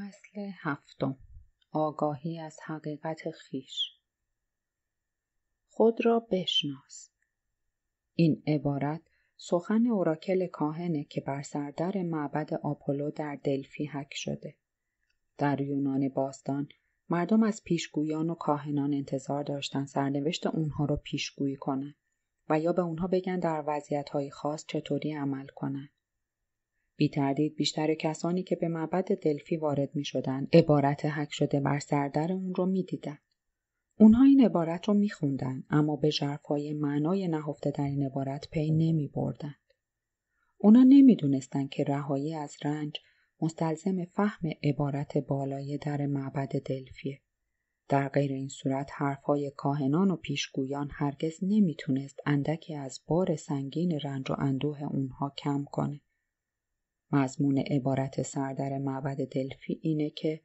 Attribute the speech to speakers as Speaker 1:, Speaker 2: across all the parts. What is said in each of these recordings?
Speaker 1: فصل هفتم آگاهی از حقیقت خیش خود را بشناس این عبارت سخن اوراکل کاهنه که بر سردر معبد آپولو در دلفی حک شده در یونان باستان مردم از پیشگویان و کاهنان انتظار داشتند سرنوشت اونها رو پیشگویی کنن و یا به اونها بگن در وضعیتهای خاص چطوری عمل کنند بی تردید بیشتر کسانی که به معبد دلفی وارد می شدن عبارت حک شده بر سردر اون رو می دیدن. اونها این عبارت رو می اما به جرفای معنای نهفته در این عبارت پی نمی بردن. اونا نمی دونستن که رهایی از رنج مستلزم فهم عبارت بالای در معبد دلفیه. در غیر این صورت حرفهای کاهنان و پیشگویان هرگز نمیتونست اندکی از بار سنگین رنج و اندوه اونها کم کنه. مضمون عبارت سردر معبد دلفی اینه که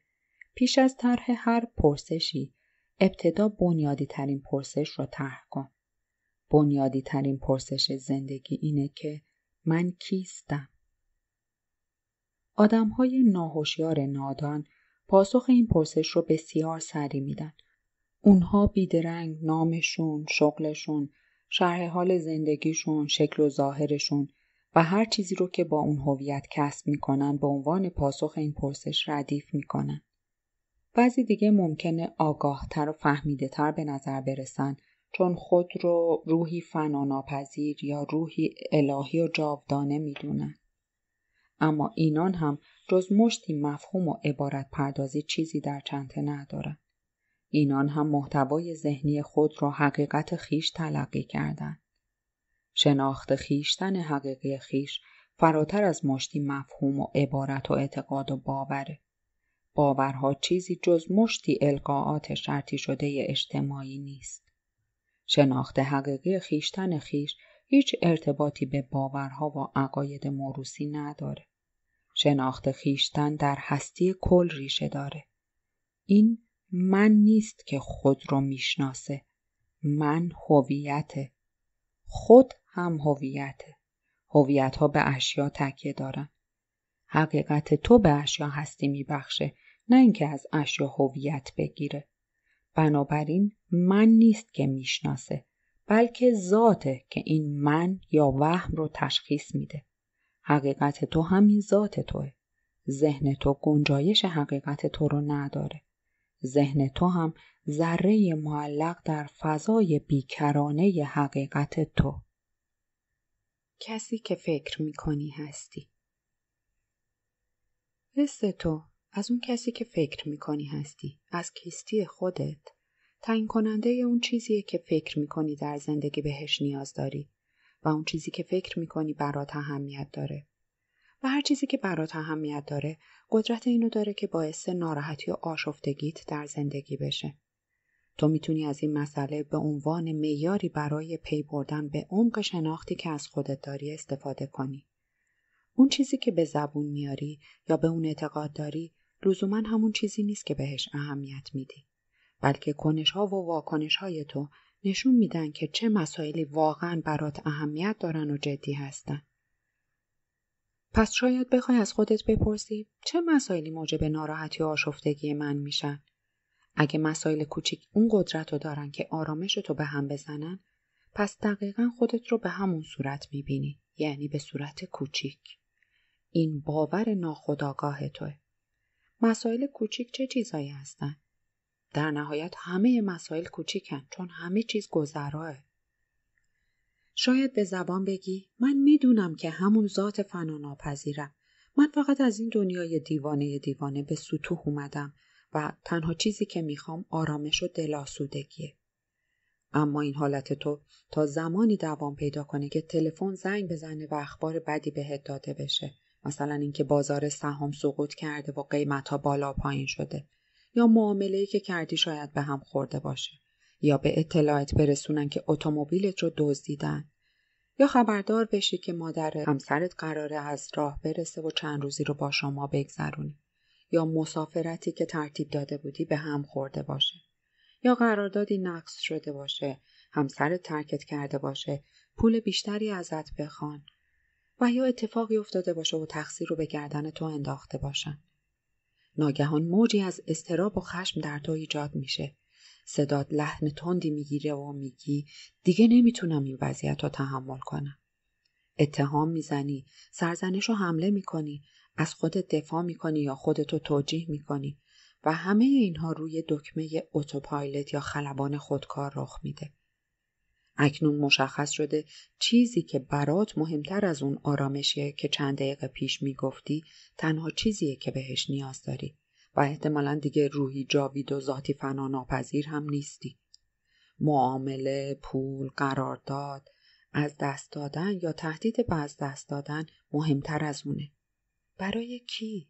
Speaker 1: پیش از طرح هر پرسشی ابتدا بنیادی ترین پرسش را طرح کن. بنیادی ترین پرسش زندگی اینه که من کیستم؟ آدم های ناهوشیار نادان پاسخ این پرسش رو بسیار سری میدن. اونها بیدرنگ نامشون، شغلشون، شرح حال زندگیشون، شکل و ظاهرشون و هر چیزی رو که با اون هویت کسب میکنن به عنوان پاسخ این پرسش ردیف میکنن. بعضی دیگه ممکنه آگاه تر و فهمیده تر به نظر برسن چون خود رو روحی ناپذیر یا روحی الهی و جاودانه میدونن. اما اینان هم جز مشتی مفهوم و عبارت پردازی چیزی در چنده ندارن. اینان هم محتوای ذهنی خود را حقیقت خیش تلقی کردند. شناخت خیشتن حقیقی خیش فراتر از مشتی مفهوم و عبارت و اعتقاد و باوره باورها چیزی جز مشتی القاعات شرطی شده اجتماعی نیست شناخت حقیقی خیشتن خیش هیچ ارتباطی به باورها و عقاید موروسی نداره شناخت خیشتن در هستی کل ریشه داره این من نیست که خود رو میشناسه من هویت خود هم هویت هویت ها به اشیا تکیه دارن حقیقت تو به اشیا هستی میبخشه نه اینکه از اشیا هویت بگیره بنابراین من نیست که میشناسه بلکه ذاته که این من یا وهم رو تشخیص میده حقیقت تو همین ذات توه ذهن تو گنجایش حقیقت تو رو نداره ذهن تو هم ذره معلق در فضای بیکرانه حقیقت تو کسی که فکر میکنی هستی حس تو از اون کسی که فکر میکنی هستی از کیستی خودت تعیین کننده اون چیزیه که فکر میکنی در زندگی بهش نیاز داری و اون چیزی که فکر میکنی برات اهمیت داره و هر چیزی که برات اهمیت داره قدرت اینو داره که باعث ناراحتی و آشفتگیت در زندگی بشه تو میتونی از این مسئله به عنوان میاری برای پی بردن به عمق شناختی که از خودت داری استفاده کنی. اون چیزی که به زبون میاری یا به اون اعتقاد داری لزوما همون چیزی نیست که بهش اهمیت میدی. بلکه کنش ها و واکنش های تو نشون میدن که چه مسائلی واقعا برات اهمیت دارن و جدی هستن. پس شاید بخوای از خودت بپرسی چه مسائلی موجب ناراحتی و آشفتگی من میشن؟ اگه مسائل کوچیک اون قدرت رو دارن که آرامش تو به هم بزنن پس دقیقا خودت رو به همون صورت میبینی یعنی به صورت کوچیک این باور ناخودآگاه توه مسائل کوچیک چه چیزایی هستن در نهایت همه مسائل کوچیکن چون همه چیز گذراه شاید به زبان بگی من میدونم که همون ذات فنا ناپذیرم من فقط از این دنیای دیوانه دیوانه به سطوح اومدم و تنها چیزی که میخوام آرامش و دلاسودگیه اما این حالت تو تا زمانی دوام پیدا کنه که تلفن زنگ بزنه و اخبار بدی بهت داده بشه مثلا اینکه بازار سهام سقوط کرده و قیمت ها بالا پایین شده یا معامله که کردی شاید به هم خورده باشه یا به اطلاعت برسونن که اتومبیلت رو دزدیدن یا خبردار بشی که مادر همسرت قراره از راه برسه و چند روزی رو با شما بگذرونی یا مسافرتی که ترتیب داده بودی به هم خورده باشه یا قراردادی نقص شده باشه همسر ترکت کرده باشه پول بیشتری ازت بخوان و یا اتفاقی افتاده باشه و تقصیر رو به گردن تو انداخته باشن ناگهان موجی از استراب و خشم در تو ایجاد میشه صداد لحن تندی میگیره و میگی دیگه نمیتونم این وضعیت رو تحمل کنم اتهام میزنی سرزنش رو حمله میکنی از خودت دفاع میکنی یا خودتو توجیه میکنی و همه اینها روی دکمه اتوپایلت یا خلبان خودکار رخ میده. اکنون مشخص شده چیزی که برات مهمتر از اون آرامشیه که چند دقیقه پیش میگفتی تنها چیزیه که بهش نیاز داری و احتمالا دیگه روحی جاوید و ذاتی فنا ناپذیر هم نیستی. معامله، پول، قرارداد، از دست دادن یا تهدید به از دست دادن مهمتر از اونه. برای کی؟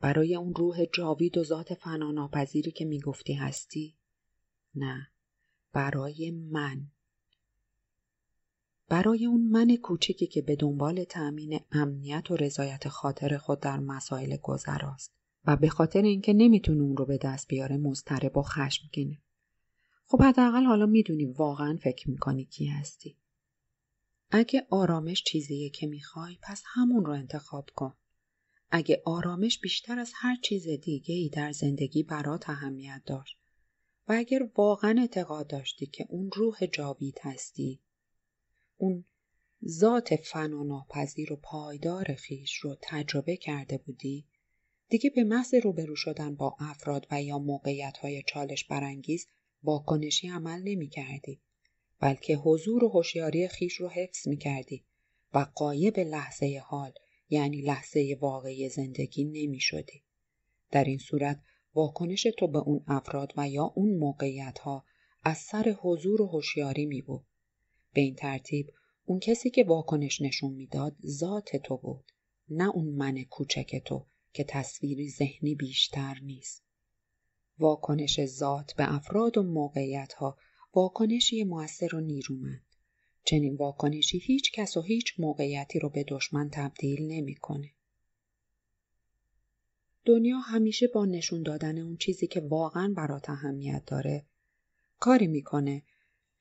Speaker 1: برای اون روح جاوید و ذات فناناپذیری که میگفتی هستی؟ نه برای من برای اون من کوچکی که به دنبال تأمین امنیت و رضایت خاطر خود در مسائل گذراست و به خاطر اینکه نمیتونه اون رو به دست بیاره مضطرب و خشمگینه خب حداقل حالا میدونی واقعا فکر میکنی کی هستی اگه آرامش چیزیه که میخوای پس همون رو انتخاب کن. اگه آرامش بیشتر از هر چیز دیگه ای در زندگی برات اهمیت داشت و اگر واقعا اعتقاد داشتی که اون روح جاوید هستی اون ذات و ناپذیر و پایدار خیش رو تجربه کرده بودی دیگه به محض روبرو شدن با افراد و یا موقعیت های چالش برانگیز واکنشی عمل نمی کردی. بلکه حضور و هوشیاری خیش رو حفظ می کردی و قایب لحظه حال یعنی لحظه واقعی زندگی نمی شدی. در این صورت واکنش تو به اون افراد و یا اون موقعیت ها از سر حضور و هوشیاری می بود. به این ترتیب اون کسی که واکنش نشون میداد ذات تو بود نه اون من کوچک تو که تصویری ذهنی بیشتر نیست. واکنش ذات به افراد و موقعیت ها واکنشی موثر و نیرومند چنین واکنشی هیچ کس و هیچ موقعیتی رو به دشمن تبدیل نمیکنه. دنیا همیشه با نشون دادن اون چیزی که واقعا برات اهمیت داره کاری میکنه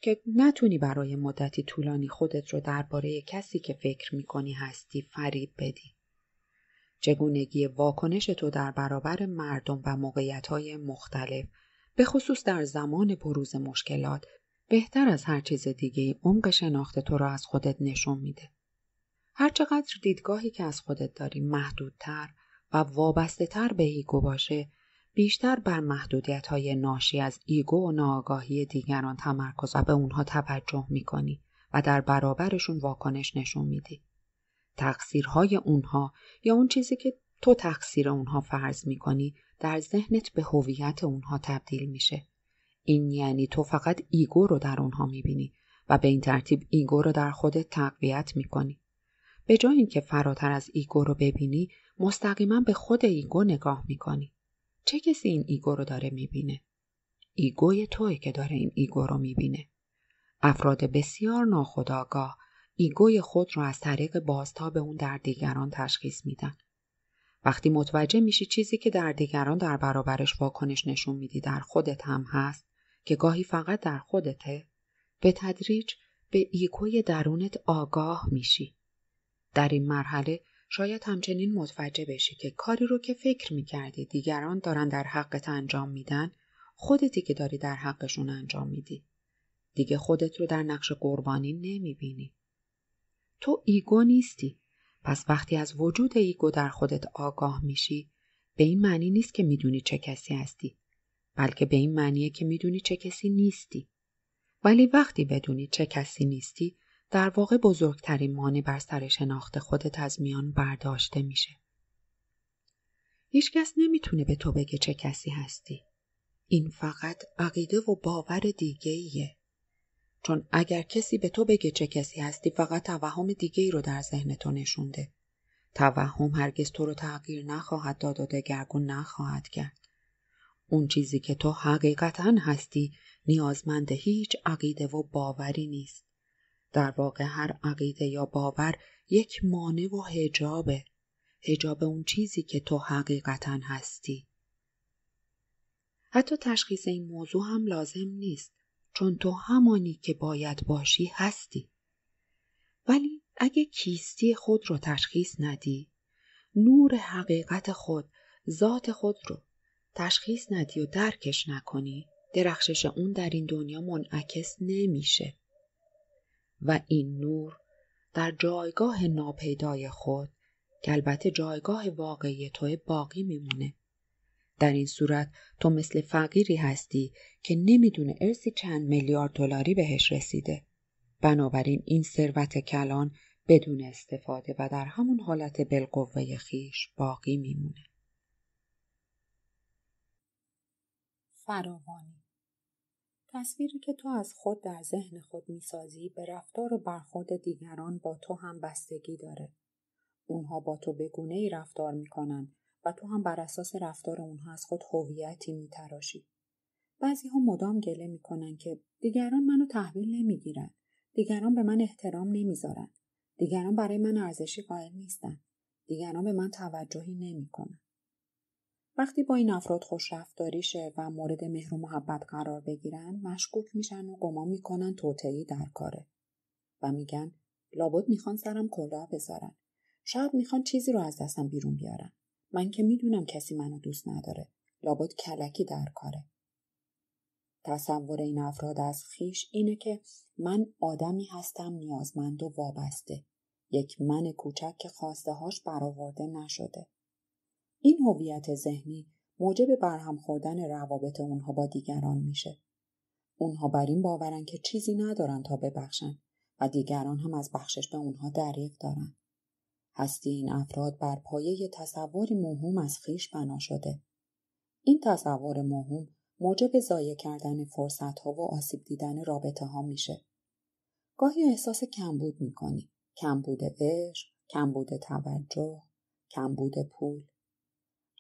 Speaker 1: که نتونی برای مدتی طولانی خودت رو درباره کسی که فکر میکنی هستی فریب بدی. چگونگی واکنش تو در برابر مردم و موقعیتهای مختلف به خصوص در زمان بروز مشکلات بهتر از هر چیز دیگه عمق شناخت تو را از خودت نشون میده. هرچقدر دیدگاهی که از خودت داری محدودتر و وابسته تر به ایگو باشه بیشتر بر محدودیت های ناشی از ایگو و ناآگاهی دیگران تمرکز و به اونها توجه میکنی و در برابرشون واکنش نشون میدی. تقصیرهای اونها یا اون چیزی که تو تقصیر اونها فرض میکنی در ذهنت به هویت اونها تبدیل میشه این یعنی تو فقط ایگو رو در اونها میبینی و به این ترتیب ایگو رو در خودت تقویت میکنی به جای اینکه فراتر از ایگو رو ببینی مستقیما به خود ایگو نگاه میکنی چه کسی این ایگو رو داره میبینه ایگوی توی که داره این ایگو رو میبینه افراد بسیار ناخودآگاه ایگوی خود را از طریق بازتاب اون در دیگران تشخیص میدن وقتی متوجه میشی چیزی که در دیگران در برابرش واکنش نشون میدی در خودت هم هست که گاهی فقط در خودته به تدریج به ایگوی درونت آگاه میشی در این مرحله شاید همچنین متوجه بشی که کاری رو که فکر میکردی دیگران دارن در حقت انجام میدن خودتی که داری در حقشون انجام میدی دیگه خودت رو در نقش قربانی نمیبینی تو ایگو نیستی پس وقتی از وجود ایگو در خودت آگاه میشی به این معنی نیست که میدونی چه کسی هستی بلکه به این معنیه که میدونی چه کسی نیستی ولی وقتی بدونی چه کسی نیستی در واقع بزرگترین مانع بر سر شناخت خودت از میان برداشته میشه هیچکس نمیتونه به تو بگه چه کسی هستی این فقط عقیده و باور دیگه ایه. چون اگر کسی به تو بگه چه کسی هستی فقط توهم دیگه ای رو در ذهن تو نشونده توهم هرگز تو رو تغییر نخواهد داد و دگرگون نخواهد کرد اون چیزی که تو حقیقتا هستی نیازمند هیچ عقیده و باوری نیست در واقع هر عقیده یا باور یک مانع و هجابه هجاب اون چیزی که تو حقیقتا هستی حتی تشخیص این موضوع هم لازم نیست چون تو همانی که باید باشی هستی ولی اگه کیستی خود رو تشخیص ندی نور حقیقت خود ذات خود رو تشخیص ندی و درکش نکنی درخشش اون در این دنیا منعکس نمیشه و این نور در جایگاه ناپیدای خود که البته جایگاه واقعی تو باقی میمونه در این صورت تو مثل فقیری هستی که نمیدونه ارسی چند میلیارد دلاری بهش رسیده بنابراین این ثروت کلان بدون استفاده و در همون حالت بالقوه خیش باقی میمونه فراوانی تصویری که تو از خود در ذهن خود میسازی به رفتار و برخورد دیگران با تو هم بستگی داره. اونها با تو به گونه ای رفتار میکنن و تو هم بر اساس رفتار اونها از خود هویتی میتراشی بعضی ها مدام گله میکنن که دیگران منو تحویل نمیگیرن دیگران به من احترام نمیذارن دیگران برای من ارزشی قائل نیستن دیگران به من توجهی نمیکنن وقتی با این افراد خوش رفتاری و مورد مهر و محبت قرار بگیرن مشکوک میشن و گمان میکنن توطعی در کاره و میگن لابد میخوان سرم کلاه بذارن شاید میخوان چیزی رو از دستم بیرون بیارن من که میدونم کسی منو دوست نداره لابد کلکی در کاره تصور این افراد از خیش اینه که من آدمی هستم نیازمند و وابسته یک من کوچک که خواسته هاش برآورده نشده این هویت ذهنی موجب برهم خوردن روابط اونها با دیگران میشه اونها بر این باورن که چیزی ندارن تا ببخشن و دیگران هم از بخشش به اونها دریغ دارن هستی این افراد بر پایه تصوری موهوم از خیش بنا شده این تصور موهوم موجب ضایع کردن فرصت ها و آسیب دیدن رابطه ها میشه گاهی احساس کمبود میکنی کمبود عشق کمبود توجه کمبود پول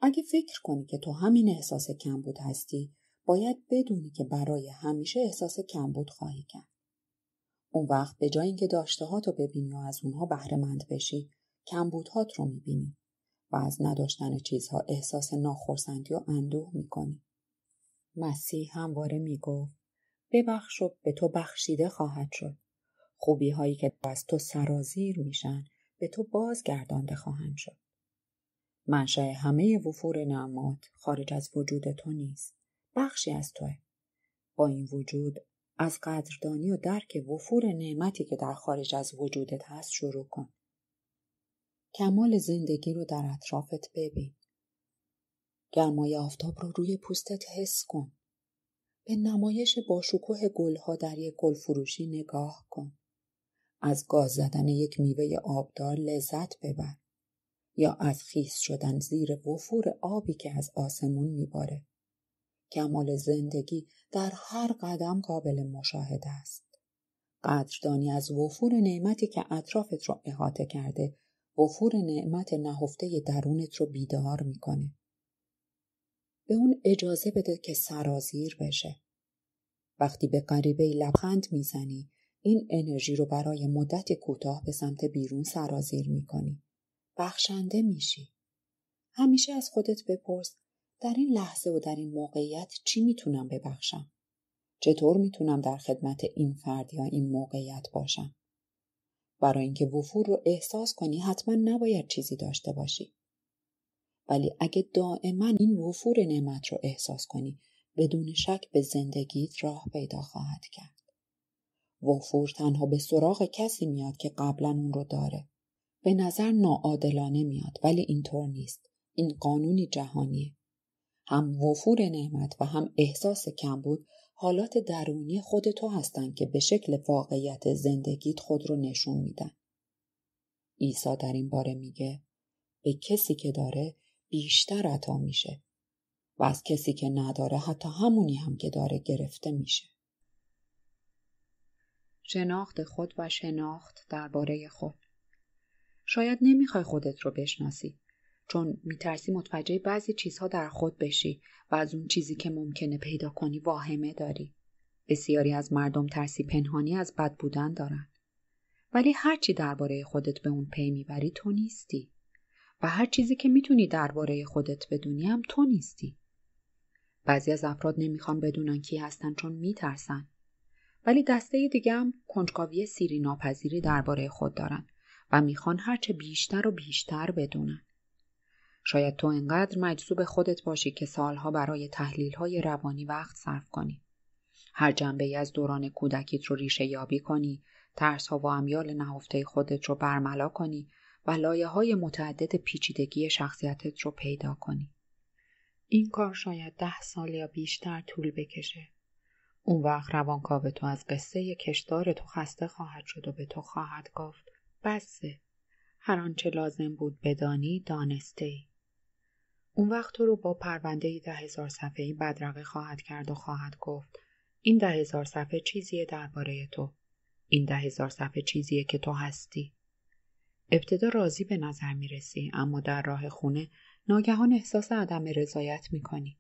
Speaker 1: اگه فکر کنی که تو همین احساس کمبود هستی باید بدونی که برای همیشه احساس کمبود خواهی کرد اون وقت به جای اینکه داشته ها تو ببینی و از اونها بهرهمند بشی کمبودهات رو میبینی و از نداشتن چیزها احساس ناخرسندی و اندوه میکنی مسیح همواره میگفت ببخش و به تو بخشیده خواهد شد خوبی هایی که از تو سرازیر میشن به تو بازگردانده خواهند شد منشأ همه وفور نعمات خارج از وجود تو نیست بخشی از توه با این وجود از قدردانی و درک وفور نعمتی که در خارج از وجودت هست شروع کن کمال زندگی رو در اطرافت ببین. گرمای آفتاب رو روی پوستت حس کن. به نمایش باشکوه گلها در یک گل فروشی نگاه کن. از گاز زدن یک میوه آبدار لذت ببر. یا از خیس شدن زیر وفور آبی که از آسمون میباره. کمال زندگی در هر قدم قابل مشاهده است. قدردانی از وفور نعمتی که اطرافت را احاطه کرده وفور نعمت نهفته درونت رو بیدار میکنه. به اون اجازه بده که سرازیر بشه. وقتی به قریبه لبخند میزنی این انرژی رو برای مدت کوتاه به سمت بیرون سرازیر میکنی. بخشنده میشی. همیشه از خودت بپرس در این لحظه و در این موقعیت چی میتونم ببخشم؟ چطور میتونم در خدمت این فرد یا این موقعیت باشم؟ برای اینکه وفور رو احساس کنی حتما نباید چیزی داشته باشی ولی اگه دائما این وفور نعمت رو احساس کنی بدون شک به زندگیت راه پیدا خواهد کرد وفور تنها به سراغ کسی میاد که قبلا اون رو داره به نظر ناعادلانه میاد ولی اینطور نیست این قانونی جهانیه هم وفور نعمت و هم احساس کمبود حالات درونی خود تو هستند که به شکل واقعیت زندگیت خود رو نشون میدن. عیسی در این باره میگه به کسی که داره بیشتر عطا میشه و از کسی که نداره حتی همونی هم که داره گرفته میشه. شناخت خود و شناخت درباره خود شاید نمیخوای خودت رو بشناسی چون میترسی متوجه بعضی چیزها در خود بشی و از اون چیزی که ممکنه پیدا کنی واهمه داری بسیاری از مردم ترسی پنهانی از بد بودن دارند. ولی چی درباره خودت به اون پی میبری تو نیستی و هر چیزی که میتونی درباره خودت بدونی هم تو نیستی بعضی از افراد نمیخوان بدونن کی هستن چون میترسن ولی دسته دیگه هم کنجکاوی سیری ناپذیری درباره خود دارن و میخوان هرچه بیشتر و بیشتر بدونن شاید تو انقدر مجذوب خودت باشی که سالها برای تحلیل های روانی وقت صرف کنی. هر جنبه ای از دوران کودکیت رو ریشه یابی کنی، ترس ها و امیال نهفته خودت رو برملا کنی و لایه های متعدد پیچیدگی شخصیتت رو پیدا کنی. این کار شاید ده سال یا بیشتر طول بکشه. اون وقت روانکاو تو از قصه کشدار تو خسته خواهد شد و به تو خواهد گفت بسه هر آنچه لازم بود بدانی دانسته ای. اون وقت تو رو با پرونده ده هزار صفحه‌ای بدرقه خواهد کرد و خواهد گفت این ده هزار صفحه چیزیه درباره تو. این ده هزار صفحه چیزیه که تو هستی. ابتدا راضی به نظر می رسی اما در راه خونه ناگهان احساس عدم رضایت می کنی.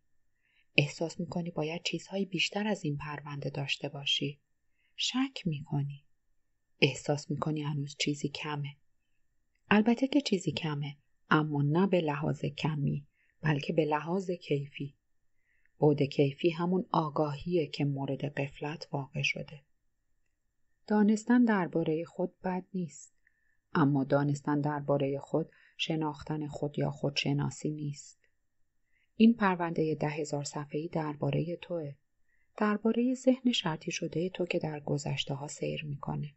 Speaker 1: احساس می کنی باید چیزهای بیشتر از این پرونده داشته باشی. شک می کنی. احساس می کنی هنوز چیزی کمه. البته که چیزی کمه اما نه به لحاظ کمی بلکه به لحاظ کیفی بود کیفی همون آگاهیه که مورد قفلت واقع شده دانستن درباره خود بد نیست اما دانستن درباره خود شناختن خود یا خودشناسی نیست این پرونده ده هزار صفحه‌ای درباره توه درباره ذهن شرطی شده تو که در گذشته ها سیر میکنه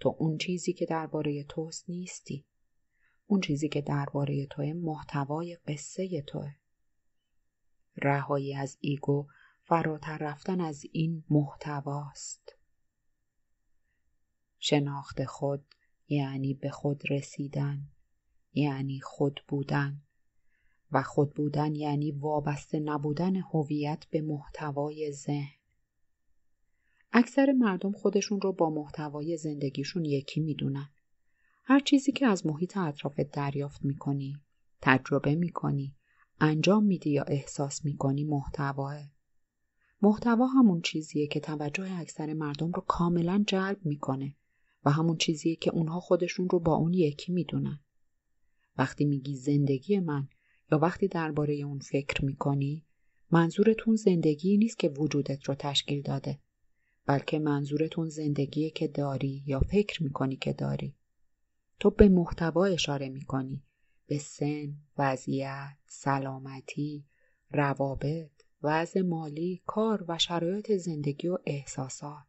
Speaker 1: تو اون چیزی که درباره توست نیستی اون چیزی که درباره توه محتوای قصه توه. رهایی از ایگو فراتر رفتن از این محتواست. شناخت خود یعنی به خود رسیدن یعنی خود بودن و خود بودن یعنی وابسته نبودن هویت به محتوای ذهن اکثر مردم خودشون رو با محتوای زندگیشون یکی میدونن هر چیزی که از محیط اطرافت دریافت میکنی تجربه میکنی انجام میدی یا احساس میکنی محتواه محتوا همون چیزیه که توجه اکثر مردم رو کاملا جلب میکنه و همون چیزیه که اونها خودشون رو با اون یکی میدونن وقتی میگی زندگی من یا وقتی درباره اون فکر میکنی منظورتون زندگی نیست که وجودت رو تشکیل داده بلکه منظورتون زندگیه که داری یا فکر میکنی که داری تو به محتوا اشاره می کنی به سن وضعیت سلامتی روابط وضع مالی کار و شرایط زندگی و احساسات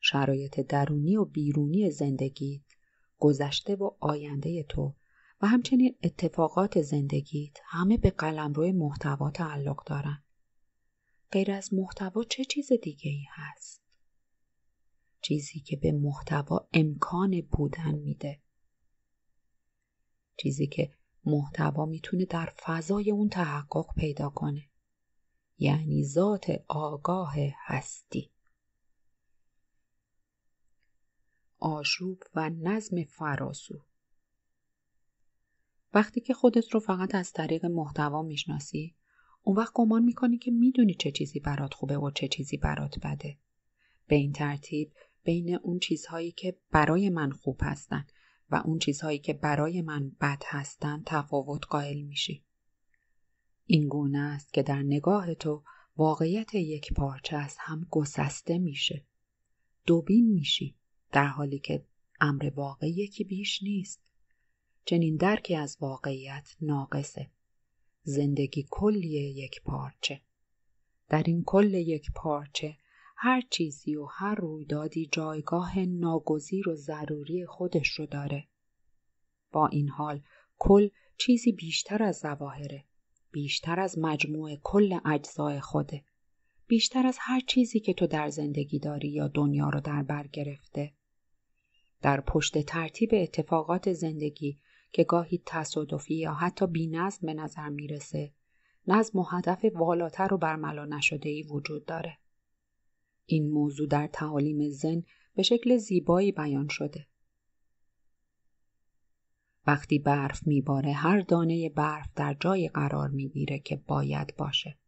Speaker 1: شرایط درونی و بیرونی زندگیت گذشته و آینده تو و همچنین اتفاقات زندگیت همه به قلمرو محتوا تعلق دارن غیر از محتوا چه چیز دیگه ای هست چیزی که به محتوا امکان بودن میده چیزی که محتوا میتونه در فضای اون تحقق پیدا کنه یعنی ذات آگاه هستی آشوب و نظم فراسو وقتی که خودت رو فقط از طریق محتوا میشناسی اون وقت گمان میکنی که میدونی چه چیزی برات خوبه و چه چیزی برات بده به این ترتیب بین اون چیزهایی که برای من خوب هستن و اون چیزهایی که برای من بد هستند تفاوت قائل میشی. این گونه است که در نگاه تو واقعیت یک پارچه از هم گسسته میشه. دوبین میشی در حالی که امر واقعی یکی بیش نیست. چنین درکی از واقعیت ناقصه. زندگی کلی یک پارچه. در این کل یک پارچه هر چیزی و هر رویدادی جایگاه ناگزیر و ضروری خودش رو داره. با این حال کل چیزی بیشتر از ظواهره، بیشتر از مجموع کل اجزای خوده، بیشتر از هر چیزی که تو در زندگی داری یا دنیا رو در بر گرفته. در پشت ترتیب اتفاقات زندگی که گاهی تصادفی یا حتی بی به نظر میرسه، نظم و هدف والاتر و برملا نشده ای وجود داره. این موضوع در تعالیم زن به شکل زیبایی بیان شده. وقتی برف میباره هر دانه برف در جای قرار میگیره که باید باشه.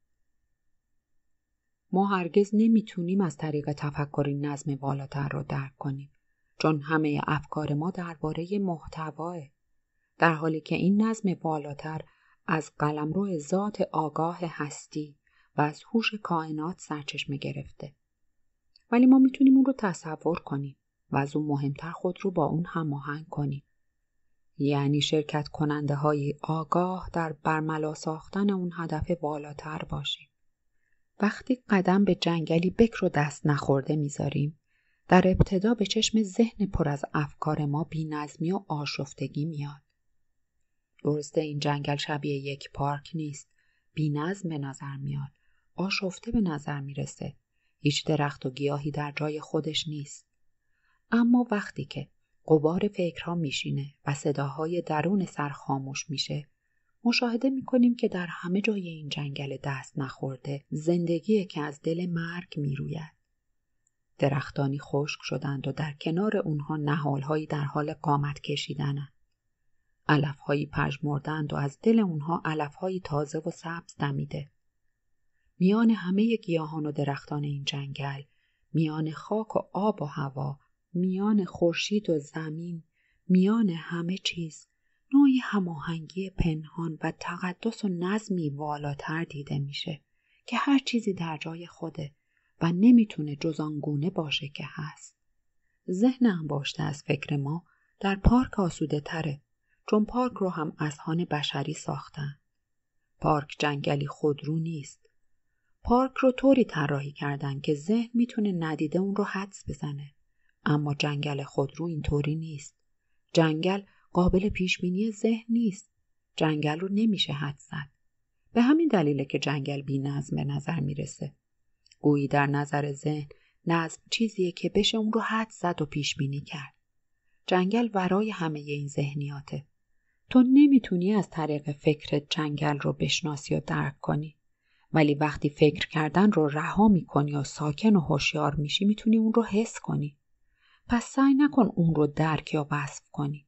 Speaker 1: ما هرگز نمیتونیم از طریق تفکر این نظم بالاتر رو درک کنیم چون همه افکار ما درباره محتوای، در حالی که این نظم بالاتر از قلمرو ذات آگاه هستی و از هوش کائنات سرچشمه گرفته ولی ما میتونیم اون رو تصور کنیم و از اون مهمتر خود رو با اون هماهنگ کنیم یعنی شرکت کننده های آگاه در برملا ساختن اون هدف بالاتر باشیم وقتی قدم به جنگلی بکر و دست نخورده میذاریم در ابتدا به چشم ذهن پر از افکار ما بینظمی و آشفتگی میاد درسته این جنگل شبیه یک پارک نیست نظم به نظر میاد آشفته به نظر میرسه هیچ درخت و گیاهی در جای خودش نیست. اما وقتی که قبار فکرها میشینه و صداهای درون سر خاموش میشه مشاهده میکنیم که در همه جای این جنگل دست نخورده زندگی که از دل مرگ میروید درختانی خشک شدند و در کنار اونها نهالهایی در حال قامت کشیدنند علفهایی پژمردند و از دل اونها علفهایی تازه و سبز دمیده میان همه گیاهان و درختان این جنگل میان خاک و آب و هوا میان خورشید و زمین میان همه چیز نوعی هماهنگی پنهان و تقدس و نظمی والاتر دیده میشه که هر چیزی در جای خوده و نمیتونه جز آنگونه باشه که هست ذهن انباشته از فکر ما در پارک آسوده تره چون پارک رو هم از هان بشری ساختن پارک جنگلی خودرو نیست پارک رو طوری طراحی کردن که ذهن میتونه ندیده اون رو حدس بزنه اما جنگل خود رو اینطوری نیست جنگل قابل پیش بینی ذهن نیست جنگل رو نمیشه حد زد به همین دلیله که جنگل بی نظم به نظر میرسه گویی در نظر ذهن نظم چیزیه که بشه اون رو حد زد و پیش بینی کرد جنگل ورای همه این ذهنیاته تو نمیتونی از طریق فکرت جنگل رو بشناسی و درک کنی ولی وقتی فکر کردن رو رها میکنی و ساکن و هوشیار میشی میتونی اون رو حس کنی پس سعی نکن اون رو درک یا وصف کنی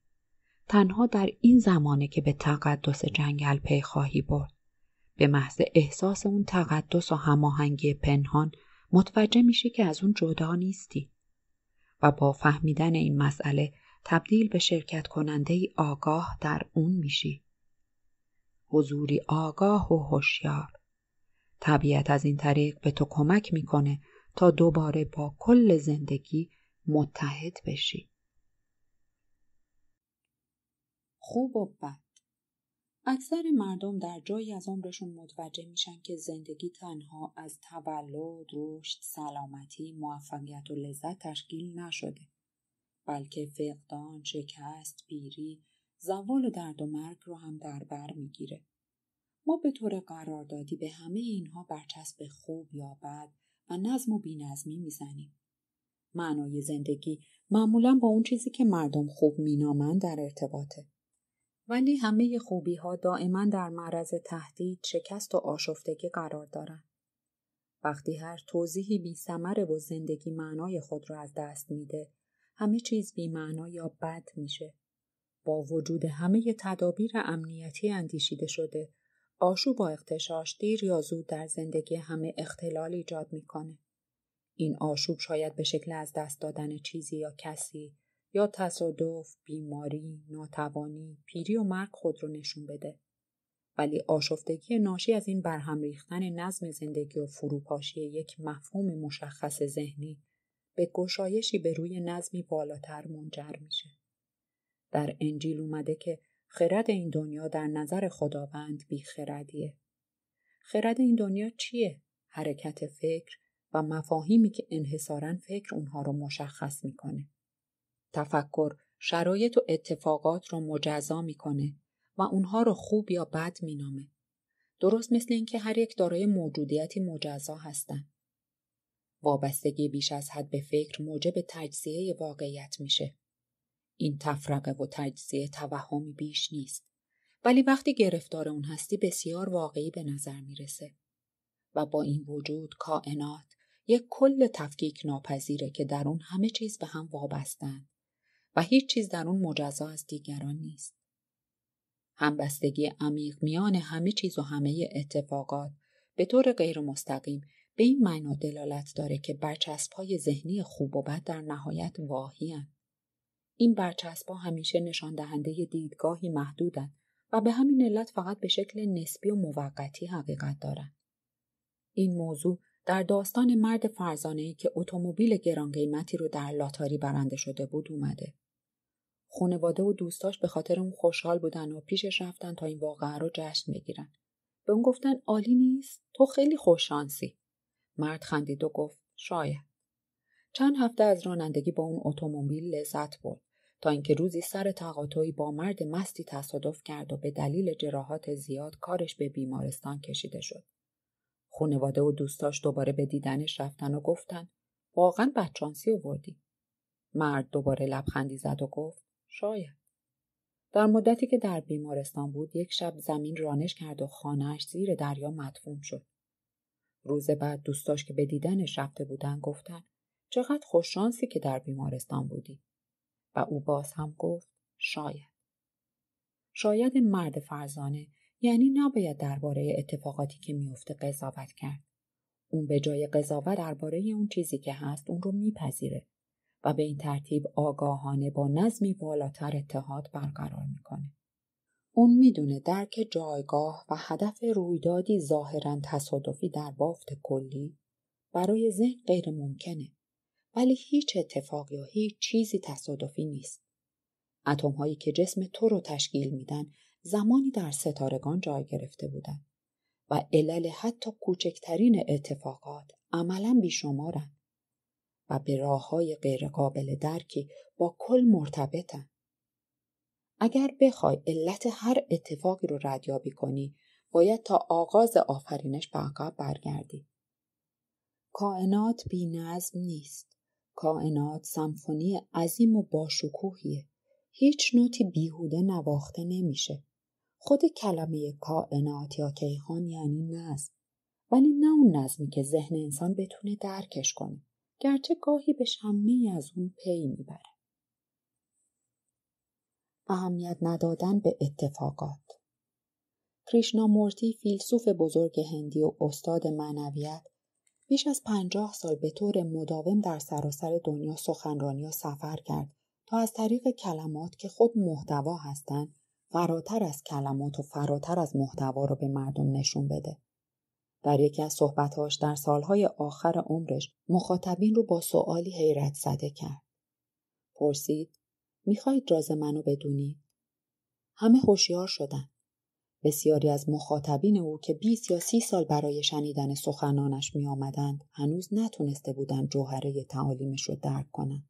Speaker 1: تنها در این زمانه که به تقدس جنگل پی خواهی برد به محض احساس اون تقدس و هماهنگی پنهان متوجه میشی که از اون جدا نیستی و با فهمیدن این مسئله تبدیل به شرکت کننده ای آگاه در اون میشی. حضوری آگاه و هوشیار طبیعت از این طریق به تو کمک میکنه تا دوباره با کل زندگی متحد بشی. خوب و بد اکثر مردم در جایی از عمرشون متوجه میشن که زندگی تنها از تولد، رشد، سلامتی، موفقیت و لذت تشکیل نشده. بلکه فقدان، شکست، پیری، زوال و درد و مرگ رو هم در بر میگیره. ما به طور قراردادی به همه اینها برچسب خوب یا بد و نظم و بینظمی میزنیم معنای زندگی معمولا با اون چیزی که مردم خوب مینامند در ارتباطه ولی همه خوبی ها دائما در معرض تهدید شکست و آشفتگی قرار دارند وقتی هر توضیحی بی سمره و زندگی معنای خود را از دست میده همه چیز بی معنا یا بد میشه با وجود همه تدابیر امنیتی اندیشیده شده آشوب با اختشاش دیر یا زود در زندگی همه اختلال ایجاد میکنه. این آشوب شاید به شکل از دست دادن چیزی یا کسی یا تصادف، بیماری، ناتوانی، پیری و مرگ خود رو نشون بده. ولی آشفتگی ناشی از این برهم ریختن نظم زندگی و فروپاشی یک مفهوم مشخص ذهنی به گشایشی به روی نظمی بالاتر منجر میشه. در انجیل اومده که خرد این دنیا در نظر خداوند خردیه خرد این دنیا چیه؟ حرکت فکر و مفاهیمی که انحصارا فکر اونها رو مشخص میکنه. تفکر شرایط و اتفاقات رو مجزا میکنه و اونها رو خوب یا بد مینامه. درست مثل اینکه هر یک دارای موجودیتی مجزا هستن. وابستگی بیش از حد به فکر موجب تجزیه واقعیت میشه. این تفرقه و تجزیه توهمی بیش نیست ولی وقتی گرفتار اون هستی بسیار واقعی به نظر میرسه و با این وجود کائنات یک کل تفکیک ناپذیره که در اون همه چیز به هم وابستند و هیچ چیز در اون مجزا از دیگران نیست همبستگی عمیق میان همه چیز و همه اتفاقات به طور غیر مستقیم به این معنا دلالت داره که برچسب های ذهنی خوب و بد در نهایت واهی هن. این برچسب همیشه نشان دهنده دیدگاهی محدودند و به همین علت فقط به شکل نسبی و موقتی حقیقت دارند. این موضوع در داستان مرد فرزانه که اتومبیل گران قیمتی رو در لاتاری برنده شده بود اومده. خانواده و دوستاش به خاطر اون خوشحال بودن و پیشش رفتن تا این واقعه رو جشن بگیرن. به اون گفتن عالی نیست تو خیلی خوششانسی. مرد خندید و گفت شاید. چند هفته از رانندگی با اون اتومبیل لذت برد. تا اینکه روزی سر تقاطعی با مرد مستی تصادف کرد و به دلیل جراحات زیاد کارش به بیمارستان کشیده شد. خونواده و دوستاش دوباره به دیدنش رفتن و گفتن واقعا بدشانسی آوردی. مرد دوباره لبخندی زد و گفت شاید. در مدتی که در بیمارستان بود یک شب زمین رانش کرد و خانهش زیر دریا مدفون شد. روز بعد دوستاش که به دیدنش رفته بودن گفتن چقدر خوششانسی که در بیمارستان بودی. و او باز هم گفت شاید. شاید مرد فرزانه یعنی نباید درباره اتفاقاتی که میفته قضاوت کرد. اون به جای قضاوت درباره اون چیزی که هست اون رو میپذیره و به این ترتیب آگاهانه با نظمی بالاتر اتحاد برقرار میکنه. اون میدونه درک جایگاه و هدف رویدادی ظاهرا تصادفی در بافت کلی برای ذهن غیر ممکنه ولی هیچ اتفاق یا هیچ چیزی تصادفی نیست. اتم هایی که جسم تو رو تشکیل میدن زمانی در ستارگان جای گرفته بودن و علل حتی کوچکترین اتفاقات عملا بیشمارن و به راه های غیرقابل درکی با کل مرتبطن. اگر بخوای علت هر اتفاقی رو ردیابی کنی باید تا آغاز آفرینش به عقب برگردی. کائنات بی نظم نیست. کائنات سمفونی عظیم و باشکوهیه. هیچ نوتی بیهوده نواخته نمیشه. خود کلمه کائنات یا کیهان یعنی نظم. ولی نه اون نظمی که ذهن انسان بتونه درکش کنه. گرچه گاهی به شمه از اون پی میبره. اهمیت ندادن به اتفاقات مورتی فیلسوف بزرگ هندی و استاد معنویت بیش از پنجاه سال به طور مداوم در سراسر دنیا سخنرانی و سفر کرد تا از طریق کلمات که خود محتوا هستند فراتر از کلمات و فراتر از محتوا را به مردم نشون بده. در یکی از صحبتهاش در سالهای آخر عمرش مخاطبین رو با سؤالی حیرت زده کرد. پرسید میخواهید راز منو بدونید؟ همه هوشیار شدند بسیاری از مخاطبین او که 20 یا 30 سال برای شنیدن سخنانش می آمدند هنوز نتونسته بودند جوهره تعالیمش رو درک کنند.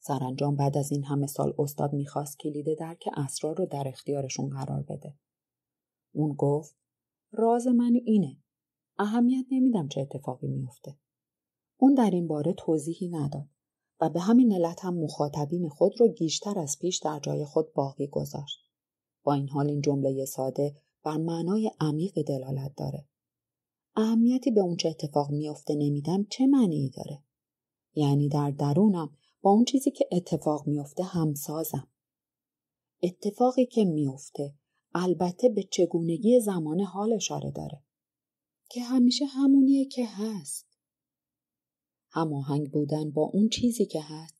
Speaker 1: سرانجام بعد از این همه سال استاد میخواست کلید درک اسرار رو در اختیارشون قرار بده. اون گفت راز من اینه. اهمیت نمیدم چه اتفاقی میفته. اون در این باره توضیحی نداد و به همین علت هم مخاطبین خود رو گیشتر از پیش در جای خود باقی گذاشت. با این حال این جمله ساده بر معنای عمیقی دلالت داره اهمیتی به اونچه اتفاق میافته نمیدم چه معنی داره یعنی در درونم با اون چیزی که اتفاق میافته همسازم اتفاقی که میافته البته به چگونگی زمان حال اشاره داره که همیشه همونیه که هست هماهنگ بودن با اون چیزی که هست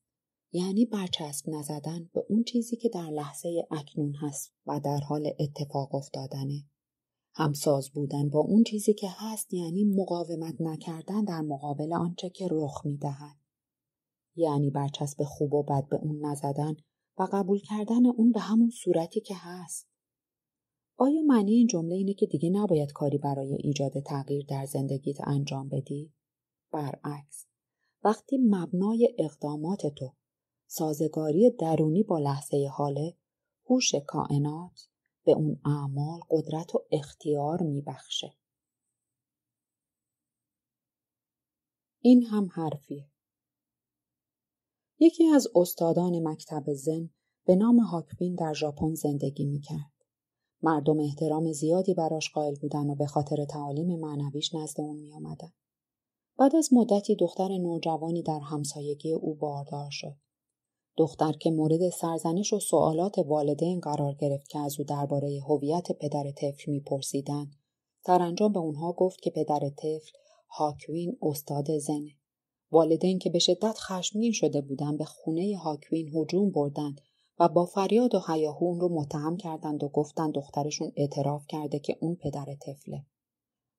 Speaker 1: یعنی برچسب نزدن به اون چیزی که در لحظه اکنون هست و در حال اتفاق افتادنه. همساز بودن با اون چیزی که هست یعنی مقاومت نکردن در مقابل آنچه که رخ دهد یعنی برچسب خوب و بد به اون نزدن و قبول کردن اون به همون صورتی که هست. آیا معنی این جمله اینه که دیگه نباید کاری برای ایجاد تغییر در زندگیت انجام بدی؟ برعکس، وقتی مبنای اقدامات تو سازگاری درونی با لحظه حاله هوش کائنات به اون اعمال قدرت و اختیار میبخشه این هم حرفیه یکی از استادان مکتب زن به نام هاکبین در ژاپن زندگی میکرد مردم احترام زیادی براش قائل بودن و به خاطر تعالیم معنویش نزد اون می بعد از مدتی دختر نوجوانی در همسایگی او باردار شد. دختر که مورد سرزنش و سوالات والدین قرار گرفت که از او درباره هویت پدر طفل میپرسیدند سرانجام به اونها گفت که پدر طفل هاکوین استاد زنه والدین که به شدت خشمگین شده بودند به خونه هاکوین هجوم بردند و با فریاد و حیاهو رو متهم کردند و گفتند دخترشون اعتراف کرده که اون پدر طفله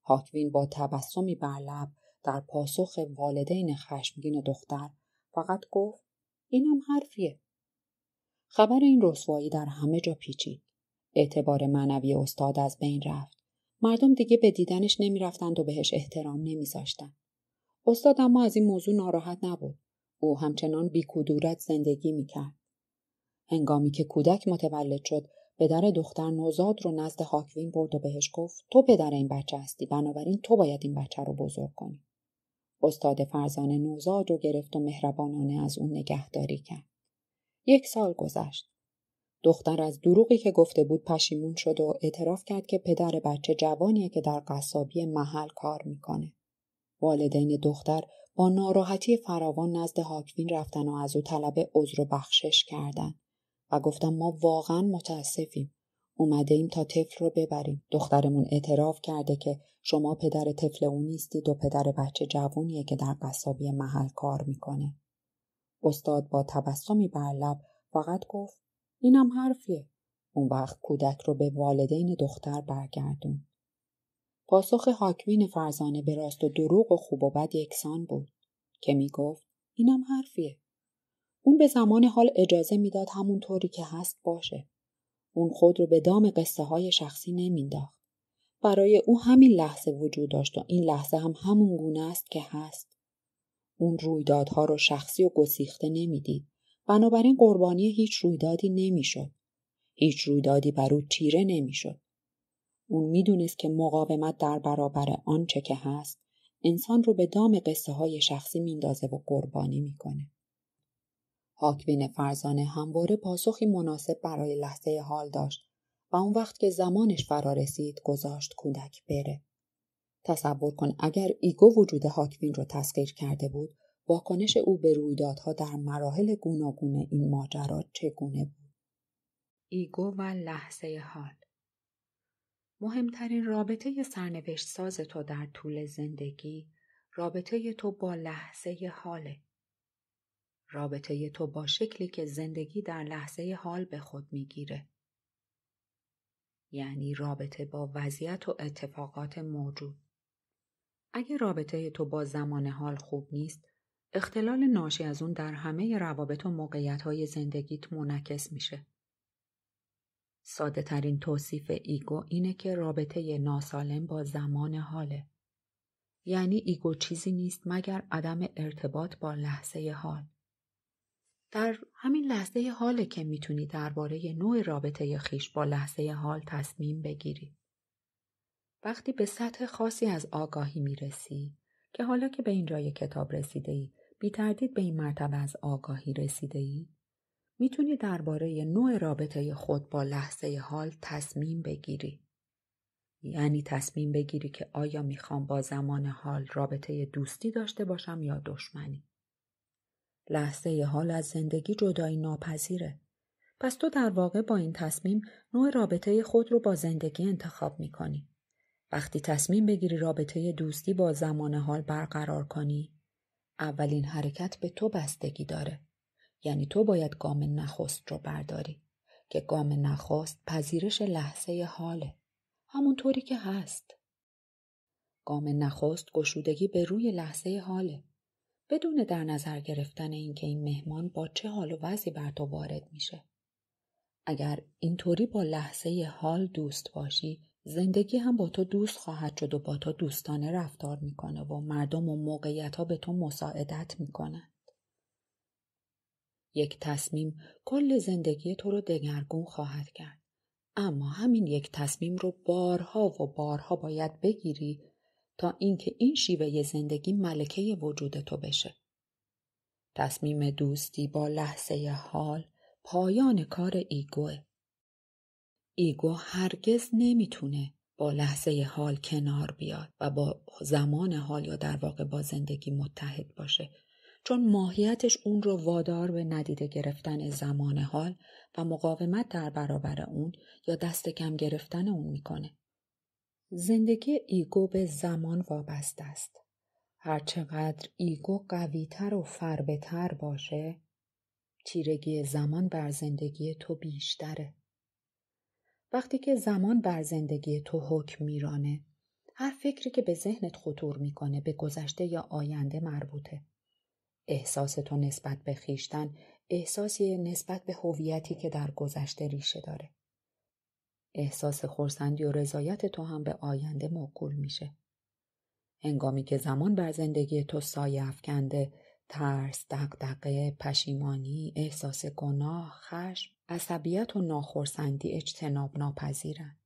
Speaker 1: هاکوین با تبسمی بر لب در پاسخ والدین خشمگین دختر فقط گفت این هم حرفیه خبر این رسوایی در همه جا پیچید اعتبار معنوی استاد از بین رفت مردم دیگه به دیدنش نمیرفتند و بهش احترام نمیذاشتند استاد اما از این موضوع ناراحت نبود او همچنان بیکدورت زندگی میکرد هنگامی که کودک متولد شد پدر دختر نوزاد رو نزد حاکوین برد و بهش گفت تو پدر این بچه هستی بنابراین تو باید این بچه رو بزرگ کنی استاد فرزان نوزاد رو گرفت و مهربانانه از اون نگهداری کرد. یک سال گذشت. دختر از دروغی که گفته بود پشیمون شد و اعتراف کرد که پدر بچه جوانیه که در قصابی محل کار میکنه. والدین دختر با ناراحتی فراوان نزد هاکوین رفتن و از او طلب عذر و بخشش کردند و گفتن ما واقعا متاسفیم. اومده ایم تا طفل رو ببریم دخترمون اعتراف کرده که شما پدر طفل او نیستید و پدر بچه جوونیه که در قصابی محل کار میکنه استاد با تبسمی بر لب فقط گفت اینم حرفیه اون وقت کودک رو به والدین دختر برگردون پاسخ حاکمین فرزانه به راست و دروغ و خوب و بد یکسان بود که میگفت اینم حرفیه اون به زمان حال اجازه میداد همونطوری که هست باشه اون خود رو به دام قصه های شخصی نمینداخت. برای او همین لحظه وجود داشت و این لحظه هم همون گونه است که هست. اون رویدادها رو شخصی و گسیخته نمیدید. بنابراین قربانی هیچ رویدادی نمیشد. هیچ رویدادی بر او تیره نمیشد. اون میدونست که مقاومت در برابر آنچه که هست انسان رو به دام قصه های شخصی میندازه و قربانی میکنه. حاکبین فرزانه همواره پاسخی مناسب برای لحظه حال داشت و اون وقت که زمانش فرا رسید گذاشت کودک بره. تصور کن اگر ایگو وجود حاکبین رو تسخیر کرده بود واکنش او به رویدادها در مراحل گوناگون این ماجرا چگونه بود ایگو و لحظه حال مهمترین رابطه سرنوشت ساز تو در طول زندگی رابطه تو با لحظه حاله رابطه تو با شکلی که زندگی در لحظه حال به خود میگیره. یعنی رابطه با وضعیت و اتفاقات موجود. اگه رابطه تو با زمان حال خوب نیست، اختلال ناشی از اون در همه روابط و موقعیت زندگیت منعکس میشه. ساده ترین توصیف ایگو اینه که رابطه ناسالم با زمان حاله. یعنی ایگو چیزی نیست مگر عدم ارتباط با لحظه حال. در همین لحظه حاله که میتونی درباره نوع رابطه خیش با لحظه حال تصمیم بگیری. وقتی به سطح خاصی از آگاهی میرسی که حالا که به این جای کتاب رسیده ای بی تردید به این مرتبه از آگاهی رسیده ای میتونی درباره نوع رابطه خود با لحظه حال تصمیم بگیری. یعنی تصمیم بگیری که آیا میخوام با زمان حال رابطه دوستی داشته باشم یا دشمنی. لحظه حال از زندگی جدایی ناپذیره. پس تو در واقع با این تصمیم نوع رابطه خود رو با زندگی انتخاب می کنی. وقتی تصمیم بگیری رابطه دوستی با زمان حال برقرار کنی، اولین حرکت به تو بستگی داره. یعنی تو باید گام نخست رو برداری که گام نخست پذیرش لحظه حاله. همونطوری که هست. گام نخست گشودگی به روی لحظه حاله. بدون در نظر گرفتن اینکه این مهمان با چه حال و وضعی بر تو وارد میشه اگر اینطوری با لحظه حال دوست باشی زندگی هم با تو دوست خواهد شد و با تو دوستانه رفتار میکنه و مردم و موقعیت ها به تو مساعدت میکنند یک تصمیم کل زندگی تو رو دگرگون خواهد کرد اما همین یک تصمیم رو بارها و بارها باید بگیری تا اینکه این شیوه زندگی ملکه وجود تو بشه. تصمیم دوستی با لحظه حال پایان کار ایگوه. ایگو هرگز نمیتونه با لحظه حال کنار بیاد و با زمان حال یا در واقع با زندگی متحد باشه چون ماهیتش اون رو وادار به ندیده گرفتن زمان حال و مقاومت در برابر اون یا دست کم گرفتن اون میکنه. زندگی ایگو به زمان وابسته است. هرچقدر ایگو قویتر و فربهتر باشه، چیرگی زمان بر زندگی تو بیشتره. وقتی که زمان بر زندگی تو حکم میرانه، هر فکری که به ذهنت خطور میکنه به گذشته یا آینده مربوطه. احساس تو نسبت به خیشتن، احساسی نسبت به هویتی که در گذشته ریشه داره. احساس خورسندی و رضایت تو هم به آینده موکول میشه. هنگامی که زمان بر زندگی تو سایه افکنده، ترس، دقدقه، پشیمانی، احساس گناه، خشم، عصبیت و ناخورسندی اجتناب ناپذیرند.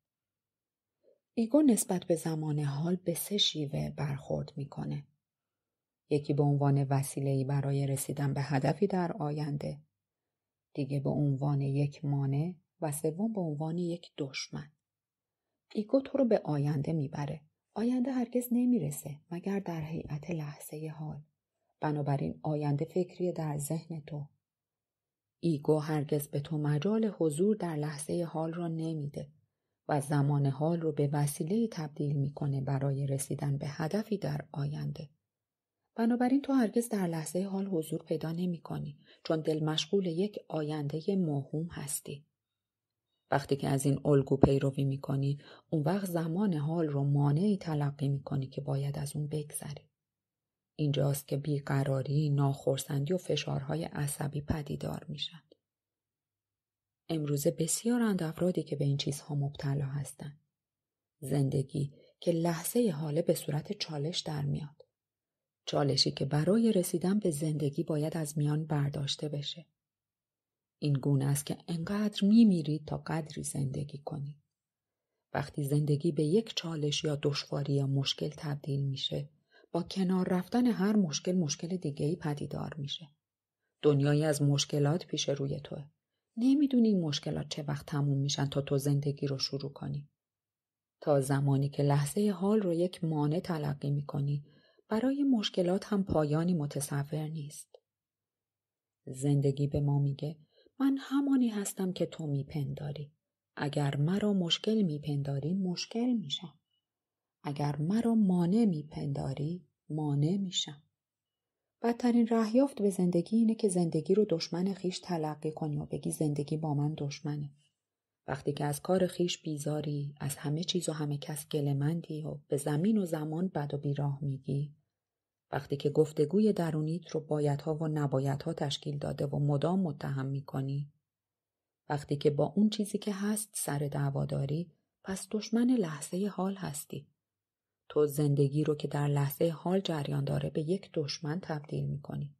Speaker 1: ایگو نسبت به زمان حال به سه شیوه برخورد میکنه. یکی به عنوان ای برای رسیدن به هدفی در آینده، دیگه به عنوان یک مانع و سوم به عنوان یک دشمن ایگو تو رو به آینده میبره آینده هرگز نمیرسه مگر در هیئت لحظه حال بنابراین آینده فکری در ذهن تو ایگو هرگز به تو مجال حضور در لحظه حال را نمیده و زمان حال رو به وسیله تبدیل میکنه برای رسیدن به هدفی در آینده بنابراین تو هرگز در لحظه حال حضور پیدا نمی کنی چون دل مشغول یک آینده موهوم هستی. وقتی که از این الگو پیروی میکنی اون وقت زمان حال رو مانعی تلقی میکنی که باید از اون بگذری اینجاست که بیقراری ناخرسندی و فشارهای عصبی پدیدار میشن امروزه بسیارند افرادی که به این چیزها مبتلا هستند زندگی که لحظه حاله به صورت چالش در میاد چالشی که برای رسیدن به زندگی باید از میان برداشته بشه این گونه است که انقدر میمیرید تا قدری زندگی کنی. وقتی زندگی به یک چالش یا دشواری یا مشکل تبدیل میشه با کنار رفتن هر مشکل مشکل دیگه ای پدیدار میشه. دنیایی از مشکلات پیش روی توه. نمیدونی این مشکلات چه وقت تموم میشن تا تو زندگی رو شروع کنی. تا زمانی که لحظه حال رو یک مانع تلقی میکنی برای مشکلات هم پایانی متصور نیست. زندگی به ما میگه من همانی هستم که تو میپنداری اگر مرا مشکل میپنداری مشکل میشم اگر مرا مانع میپنداری مانع میشم بدترین رهیافت به زندگی اینه که زندگی رو دشمن خیش تلقی کنی و بگی زندگی با من دشمنه وقتی که از کار خیش بیزاری از همه چیز و همه کس گلمندی و به زمین و زمان بد و بیراه میگی وقتی که گفتگوی درونیت رو بایدها و نبایدها تشکیل داده و مدام متهم کنی، وقتی که با اون چیزی که هست سر دعوا داری پس دشمن لحظه حال هستی تو زندگی رو که در لحظه حال جریان داره به یک دشمن تبدیل کنی.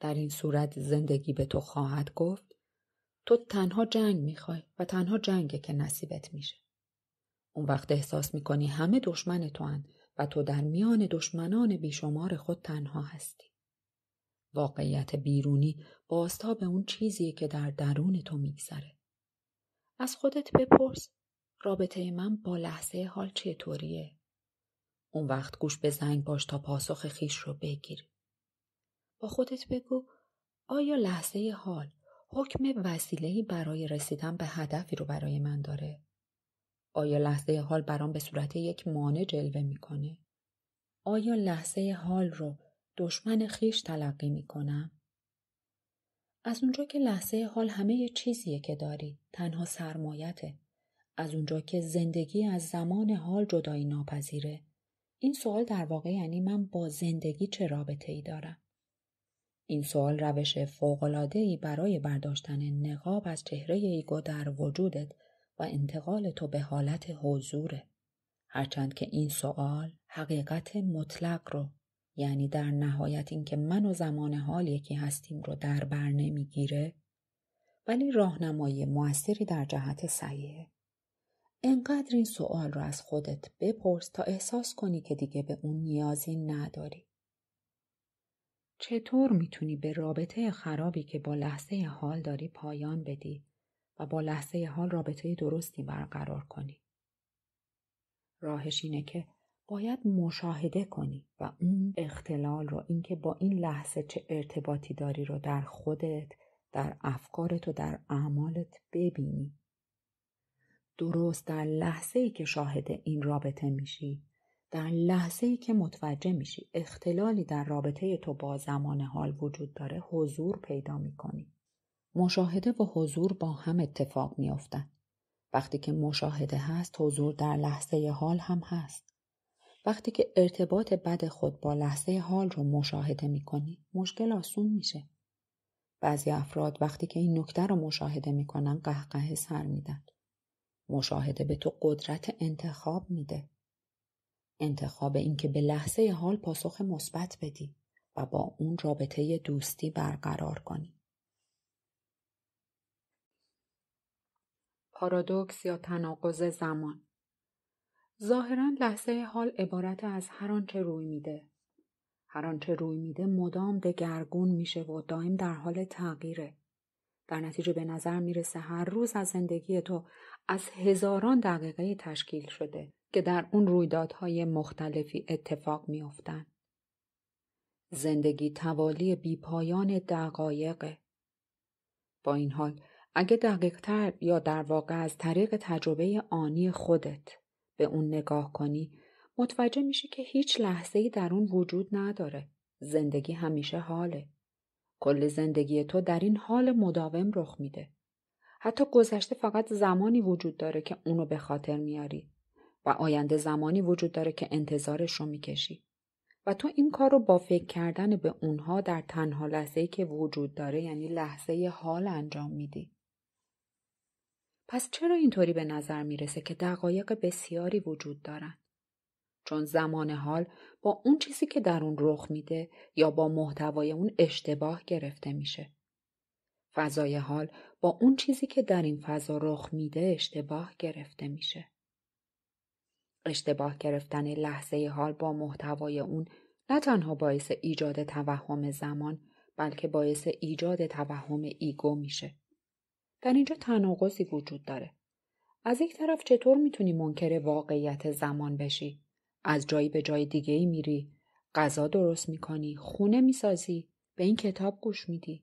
Speaker 1: در این صورت زندگی به تو خواهد گفت تو تنها جنگ میخوای و تنها جنگه که نصیبت میشه اون وقت احساس میکنی همه دشمن تو هن و تو در میان دشمنان بیشمار خود تنها هستی. واقعیت بیرونی باستا به اون چیزیه که در درون تو میگذره. از خودت بپرس رابطه من با لحظه حال چطوریه؟ اون وقت گوش به زنگ باش تا پاسخ خیش رو بگیری. با خودت بگو آیا لحظه حال حکم وسیلهی برای رسیدن به هدفی رو برای من داره؟ آیا لحظه حال برام به صورت یک مانع جلوه میکنه آیا لحظه حال رو دشمن خیش تلقی میکنم از اونجا که لحظه حال همه چیزیه که داری تنها سرمایته از اونجا که زندگی از زمان حال جدایی ناپذیره این سوال در واقع یعنی من با زندگی چه رابطه ای دارم این سوال روش ای برای برداشتن نقاب از چهره ایگو در وجودت و انتقال تو به حالت حضوره هرچند که این سوال حقیقت مطلق رو یعنی در نهایت اینکه من و زمان حال یکی هستیم رو در بر نمیگیره ولی راهنمایی موثری در جهت سعیه انقدر این سوال رو از خودت بپرس تا احساس کنی که دیگه به اون نیازی نداری چطور میتونی به رابطه خرابی که با لحظه حال داری پایان بدی و با لحظه حال رابطه درستی برقرار کنی. راهش اینه که باید مشاهده کنی و اون اختلال رو اینکه با این لحظه چه ارتباطی داری رو در خودت، در افکارت و در اعمالت ببینی. درست در لحظه ای که شاهد این رابطه میشی در لحظه ای که متوجه میشی اختلالی در رابطه تو با زمان حال وجود داره حضور پیدا میکنی مشاهده و حضور با هم اتفاق میافتند وقتی که مشاهده هست حضور در لحظه حال هم هست وقتی که ارتباط بد خود با لحظه حال رو مشاهده کنی، مشکل آسون میشه بعضی افراد وقتی که این نکته رو مشاهده میکنن قهقه سر میدن مشاهده به تو قدرت انتخاب میده انتخاب اینکه به لحظه حال پاسخ مثبت بدی و با اون رابطه دوستی برقرار کنی پارادوکس یا تناقض زمان ظاهرا لحظه حال عبارت از هر آنچه روی میده هر آنچه روی میده مدام دگرگون میشه و دائم در حال تغییره در نتیجه به نظر میرسه هر روز از زندگی تو از هزاران دقیقه تشکیل شده که در اون رویدادهای مختلفی اتفاق میافتند زندگی توالی بیپایان دقایقه با این حال اگه دقیق یا در واقع از طریق تجربه آنی خودت به اون نگاه کنی متوجه میشه که هیچ لحظه‌ای در اون وجود نداره. زندگی همیشه حاله. کل زندگی تو در این حال مداوم رخ میده. حتی گذشته فقط زمانی وجود داره که اونو به خاطر میاری و آینده زمانی وجود داره که انتظارش رو میکشی. و تو این کار رو با فکر کردن به اونها در تنها لحظه که وجود داره یعنی لحظه حال انجام میدی. پس چرا اینطوری به نظر میرسه که دقایق بسیاری وجود دارن؟ چون زمان حال با اون چیزی که در اون رخ میده یا با محتوای اون اشتباه گرفته میشه. فضای حال با اون چیزی که در این فضا رخ میده اشتباه گرفته میشه. اشتباه گرفتن لحظه حال با محتوای اون نه تنها باعث ایجاد توهم زمان بلکه باعث ایجاد توهم ایگو میشه. در اینجا تناقضی وجود داره از یک طرف چطور میتونی منکر واقعیت زمان بشی از جایی به جای دیگه ای میری غذا درست میکنی خونه میسازی به این کتاب گوش میدی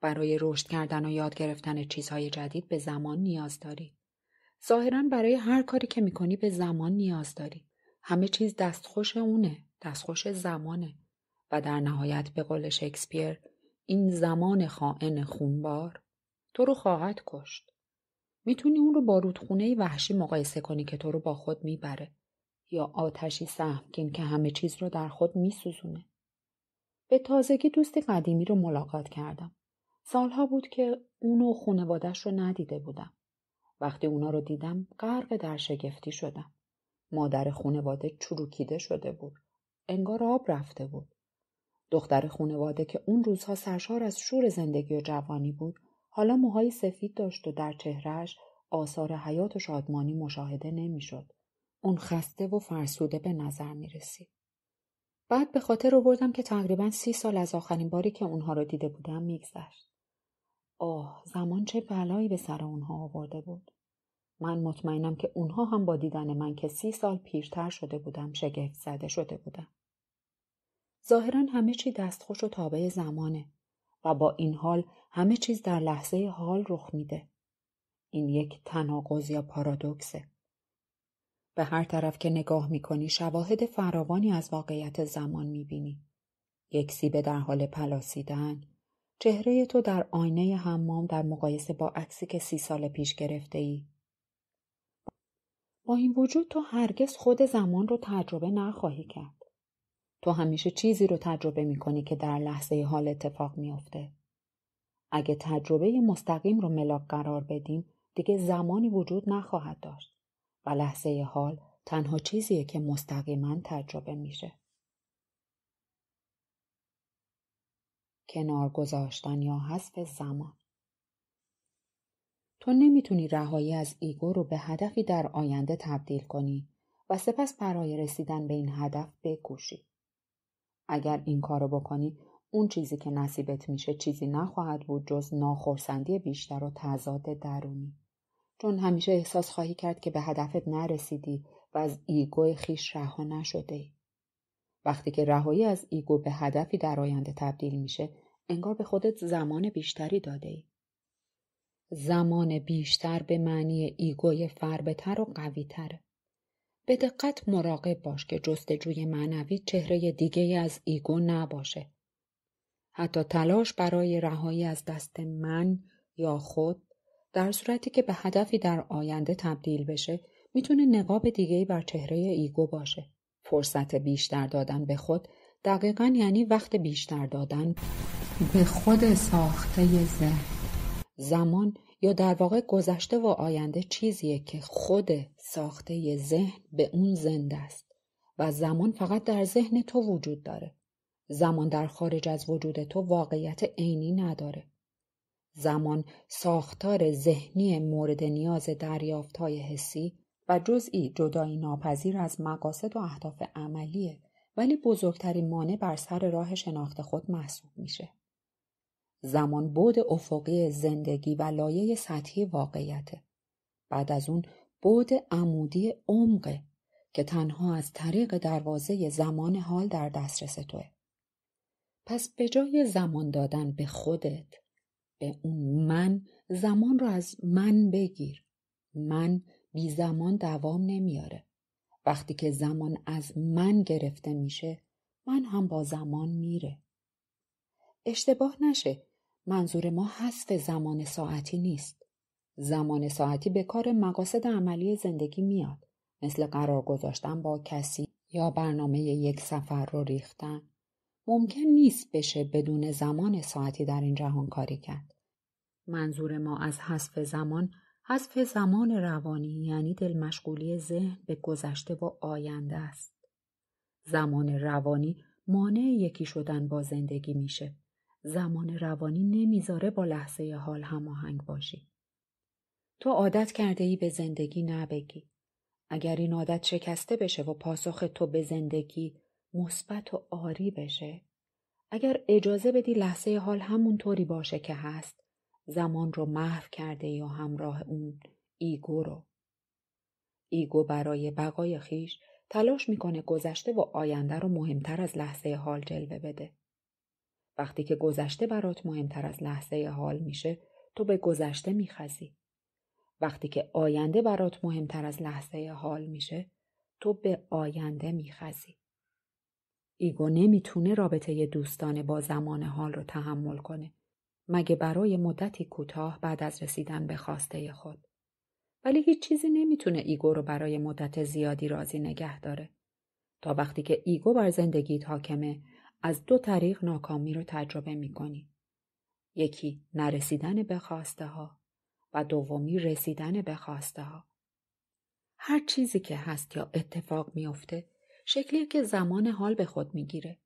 Speaker 1: برای رشد کردن و یاد گرفتن چیزهای جدید به زمان نیاز داری ظاهرا برای هر کاری که میکنی به زمان نیاز داری همه چیز دستخوش اونه دستخوش زمانه و در نهایت به قول شکسپیر این زمان خائن خونبار تو رو خواهد کشت. میتونی اون رو با رودخونه وحشی مقایسه کنی که تو رو با خود میبره یا آتشی سهمگین که همه چیز رو در خود میسوزونه. به تازگی دوست قدیمی رو ملاقات کردم. سالها بود که اونو و خونوادش رو ندیده بودم. وقتی اونا رو دیدم غرق در شگفتی شدم. مادر خونواده چروکیده شده بود. انگار آب رفته بود. دختر خونواده که اون روزها سرشار از شور زندگی و جوانی بود حالا موهای سفید داشت و در چهرهش آثار حیات و شادمانی مشاهده نمیشد. اون خسته و فرسوده به نظر می رسید. بعد به خاطر آوردم که تقریبا سی سال از آخرین باری که اونها رو دیده بودم میگذشت. آه زمان چه بلایی به سر اونها آورده بود. من مطمئنم که اونها هم با دیدن من که سی سال پیرتر شده بودم شگفت زده شده بودم. ظاهرا همه چی دستخوش و تابع زمانه. و با این حال همه چیز در لحظه حال رخ میده. این یک تناقض یا پارادوکسه. به هر طرف که نگاه میکنی شواهد فراوانی از واقعیت زمان میبینی. یک سیبه در حال پلاسیدن، چهره تو در آینه حمام در مقایسه با عکسی که سی سال پیش گرفته ای. با این وجود تو هرگز خود زمان رو تجربه نخواهی کرد. تو همیشه چیزی رو تجربه می کنی که در لحظه حال اتفاق میافته. اگه تجربه مستقیم رو ملاک قرار بدیم دیگه زمانی وجود نخواهد داشت و لحظه حال تنها چیزیه که مستقیما تجربه میشه. کنار گذاشتن یا حذف زمان تو نمیتونی رهایی از ایگو رو به هدفی در آینده تبدیل کنی و سپس برای رسیدن به این هدف بکوشی. اگر این کارو بکنی اون چیزی که نصیبت میشه چیزی نخواهد بود جز ناخرسندی بیشتر و تضاد درونی چون همیشه احساس خواهی کرد که به هدفت نرسیدی و از ایگو خیش رها نشده ای. وقتی که رهایی از ایگو به هدفی در آینده تبدیل میشه انگار به خودت زمان بیشتری داده ای. زمان بیشتر به معنی ایگوی فربتر و قویتره. به دقت مراقب باش که جستجوی معنوی چهره دیگه از ایگو نباشه. حتی تلاش برای رهایی از دست من یا خود در صورتی که به هدفی در آینده تبدیل بشه میتونه نقاب دیگه بر چهره ایگو باشه. فرصت بیشتر دادن به خود دقیقا یعنی وقت بیشتر دادن به خود ساخته ذهن. زمان یا در واقع گذشته و آینده چیزیه که خود ساخته ذهن به اون زنده است و زمان فقط در ذهن تو وجود داره زمان در خارج از وجود تو واقعیت عینی نداره زمان ساختار ذهنی مورد نیاز های حسی و جزئی جدایی ناپذیر از مقاصد و اهداف عملیه ولی بزرگترین مانع بر سر راه شناخت خود محسوب میشه زمان بود افقی زندگی و لایه سطحی واقعیت. بعد از اون بود عمودی عمقه که تنها از طریق دروازه زمان حال در دسترس توه پس به جای زمان دادن به خودت به اون من زمان رو از من بگیر من بی زمان دوام نمیاره وقتی که زمان از من گرفته میشه من هم با زمان میره اشتباه نشه منظور ما حذف زمان ساعتی نیست. زمان ساعتی به کار مقاصد عملی زندگی میاد. مثل قرار گذاشتن با کسی یا برنامه یک سفر رو ریختن. ممکن نیست بشه بدون زمان ساعتی در این جهان کاری کرد. منظور ما از حذف زمان حذف زمان روانی یعنی مشغولی ذهن به گذشته و آینده است. زمان روانی مانع یکی شدن با زندگی میشه. زمان روانی نمیذاره با لحظه حال هماهنگ باشی. تو عادت کرده ای به زندگی نبگی. اگر این عادت شکسته بشه و پاسخ تو به زندگی مثبت و آری بشه، اگر اجازه بدی لحظه حال همونطوری باشه که هست، زمان رو محو کرده یا همراه اون ایگو رو. ایگو برای بقای خیش تلاش میکنه گذشته و آینده رو مهمتر از لحظه حال جلوه بده. وقتی که گذشته برات مهمتر از لحظه حال میشه تو به گذشته میخزی. وقتی که آینده برات مهمتر از لحظه حال میشه تو به آینده میخزی. ایگو نمیتونه رابطه دوستانه با زمان حال رو تحمل کنه مگه برای مدتی کوتاه بعد از رسیدن به خواسته خود. ولی هیچ چیزی نمیتونه ایگو رو برای مدت زیادی راضی نگه داره. تا وقتی که ایگو بر زندگی حاکمه از دو طریق ناکامی رو تجربه می کنی. یکی نرسیدن به خواسته ها و دومی رسیدن به خواسته ها. هر چیزی که هست یا اتفاق میافته شکلی که زمان حال به خود میگیره.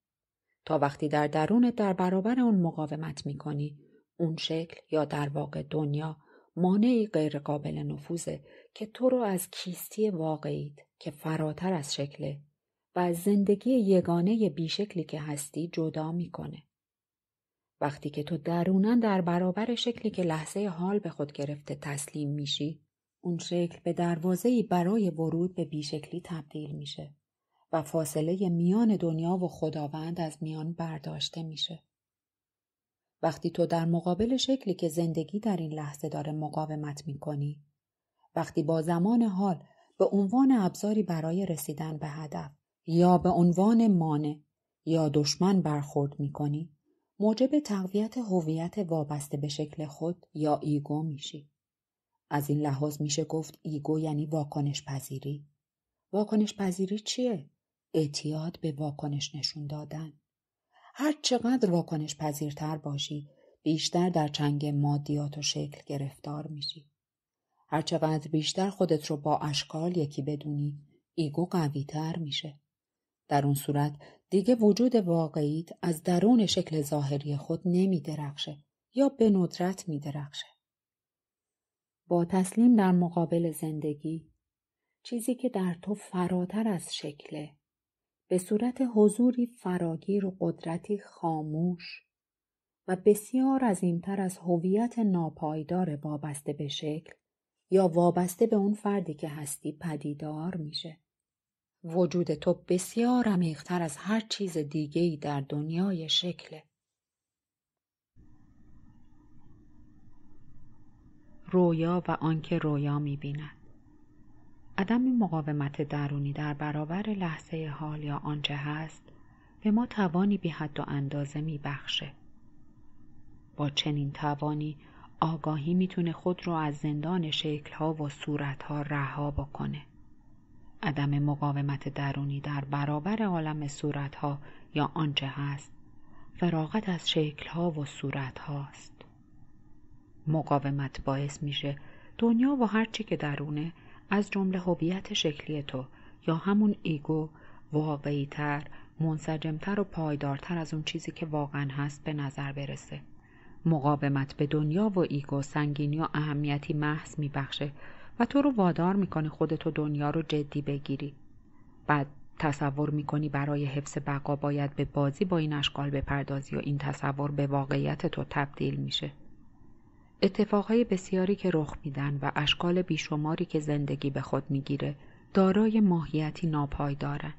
Speaker 1: تا وقتی در درونت در برابر اون مقاومت میکنی اون شکل یا در واقع دنیا مانعی غیرقابل نفوذه که تو رو از کیستی واقعیت که فراتر از شکله و از زندگی یگانه بیشکلی که هستی جدا میکنه. وقتی که تو درونن در برابر شکلی که لحظه حال به خود گرفته تسلیم میشی، اون شکل به دروازه‌ای برای ورود به بیشکلی تبدیل میشه و فاصله میان دنیا و خداوند از میان برداشته میشه. وقتی تو در مقابل شکلی که زندگی در این لحظه داره مقاومت میکنی، وقتی با زمان حال به عنوان ابزاری برای رسیدن به هدف یا به عنوان مانع یا دشمن برخورد می کنی موجب تقویت هویت وابسته به شکل خود یا ایگو میشی. از این لحاظ میشه گفت ایگو یعنی واکنش پذیری. واکنش پذیری چیه؟ اعتیاد به واکنش نشون دادن. هر چقدر واکنش پذیرتر باشی بیشتر در چنگ مادیات و شکل گرفتار میشی. هر چقدر بیشتر خودت رو با اشکال یکی بدونی ایگو قویتر میشه. در اون صورت دیگه وجود واقعیت از درون شکل ظاهری خود نمی درخشه یا به ندرت می درخشه. با تسلیم در مقابل زندگی چیزی که در تو فراتر از شکله به صورت حضوری فراگیر و قدرتی خاموش و بسیار عظیمتر از هویت ناپایدار وابسته به شکل یا وابسته به اون فردی که هستی پدیدار میشه. وجود تو بسیار عمیقتر از هر چیز دیگهی در دنیای شکله رویا و آنکه رویا میبیند عدم مقاومت درونی در برابر لحظه حال یا آنچه هست به ما توانی به حد و اندازه میبخشه با چنین توانی آگاهی تونه خود رو از زندان شکلها و صورتها رها بکنه عدم مقاومت درونی در برابر عالم صورتها یا آنچه هست فراغت از شکلها و هاست. مقاومت باعث میشه دنیا و هر چی که درونه از جمله هویت شکلی تو یا همون ایگو واقعیتر منسجمتر و پایدارتر از اون چیزی که واقعا هست به نظر برسه مقاومت به دنیا و ایگو سنگینی و اهمیتی محض میبخشه و تو رو وادار میکنه خودتو دنیا رو جدی بگیری بعد تصور میکنی برای حفظ بقا باید به بازی با این اشکال بپردازی و این تصور به واقعیت تو تبدیل میشه اتفاقهای بسیاری که رخ میدن و اشکال بیشماری که زندگی به خود میگیره دارای ماهیتی دارن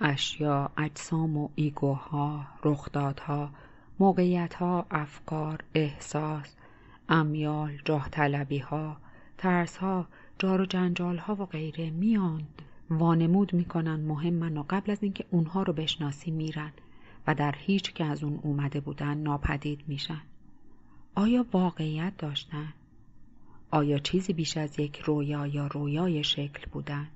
Speaker 1: اشیا، اجسام و ایگوها، رخدادها، موقعیتها، افکار، احساس، امیال، جاه ها، جار و ها و غیره میان وانمود میکنن مهمن و قبل از اینکه اونها رو بشناسی میرن و در هیچ که از اون اومده بودن ناپدید میشن آیا واقعیت داشتن؟ آیا چیزی بیش از یک رویا یا رویای شکل بودن؟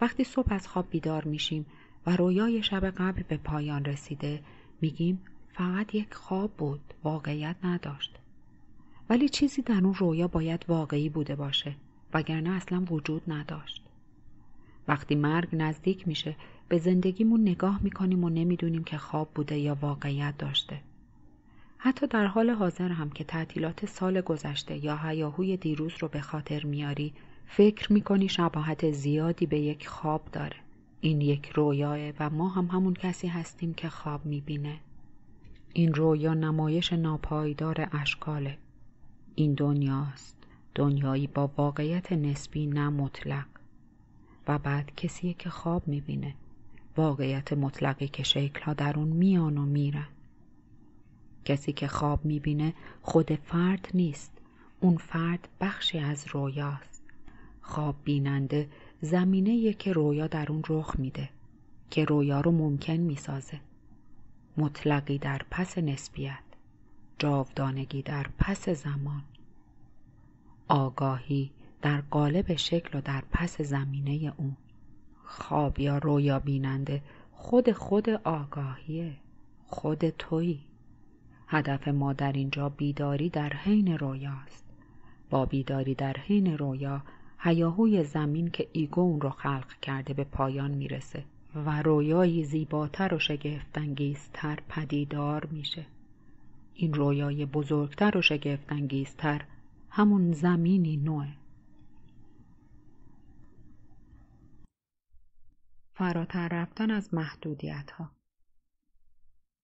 Speaker 1: وقتی صبح از خواب بیدار میشیم و رویای شب قبل به پایان رسیده میگیم فقط یک خواب بود واقعیت نداشت ولی چیزی در اون رویا باید واقعی بوده باشه وگرنه اصلا وجود نداشت وقتی مرگ نزدیک میشه به زندگیمون نگاه میکنیم و نمیدونیم که خواب بوده یا واقعیت داشته حتی در حال حاضر هم که تعطیلات سال گذشته یا هیاهوی دیروز رو به خاطر میاری فکر میکنی شباهت زیادی به یک خواب داره این یک رویاه و ما هم همون کسی هستیم که خواب میبینه این رویا نمایش ناپایدار اشکاله این دنیاست دنیایی با واقعیت نسبی نه مطلق و بعد کسی که خواب میبینه واقعیت مطلقی که شکلها در اون میان و میرن کسی که خواب میبینه خود فرد نیست اون فرد بخشی از رویاست خواب بیننده زمینه که رویا در اون رخ میده که رویا رو ممکن میسازه مطلقی در پس نسبیت جاودانگی در پس زمان آگاهی در قالب شکل و در پس زمینه او خواب یا رویا بیننده خود خود آگاهیه خود تویی هدف ما در اینجا بیداری در حین رویاست با بیداری در حین رویا هیاهوی زمین که ایگو اون رو خلق کرده به پایان میرسه و رویایی زیباتر و شگفتانگیزتر پدیدار میشه این رویای بزرگتر و شگفتانگیزتر همون زمینی نوه فراتر رفتن از محدودیت ها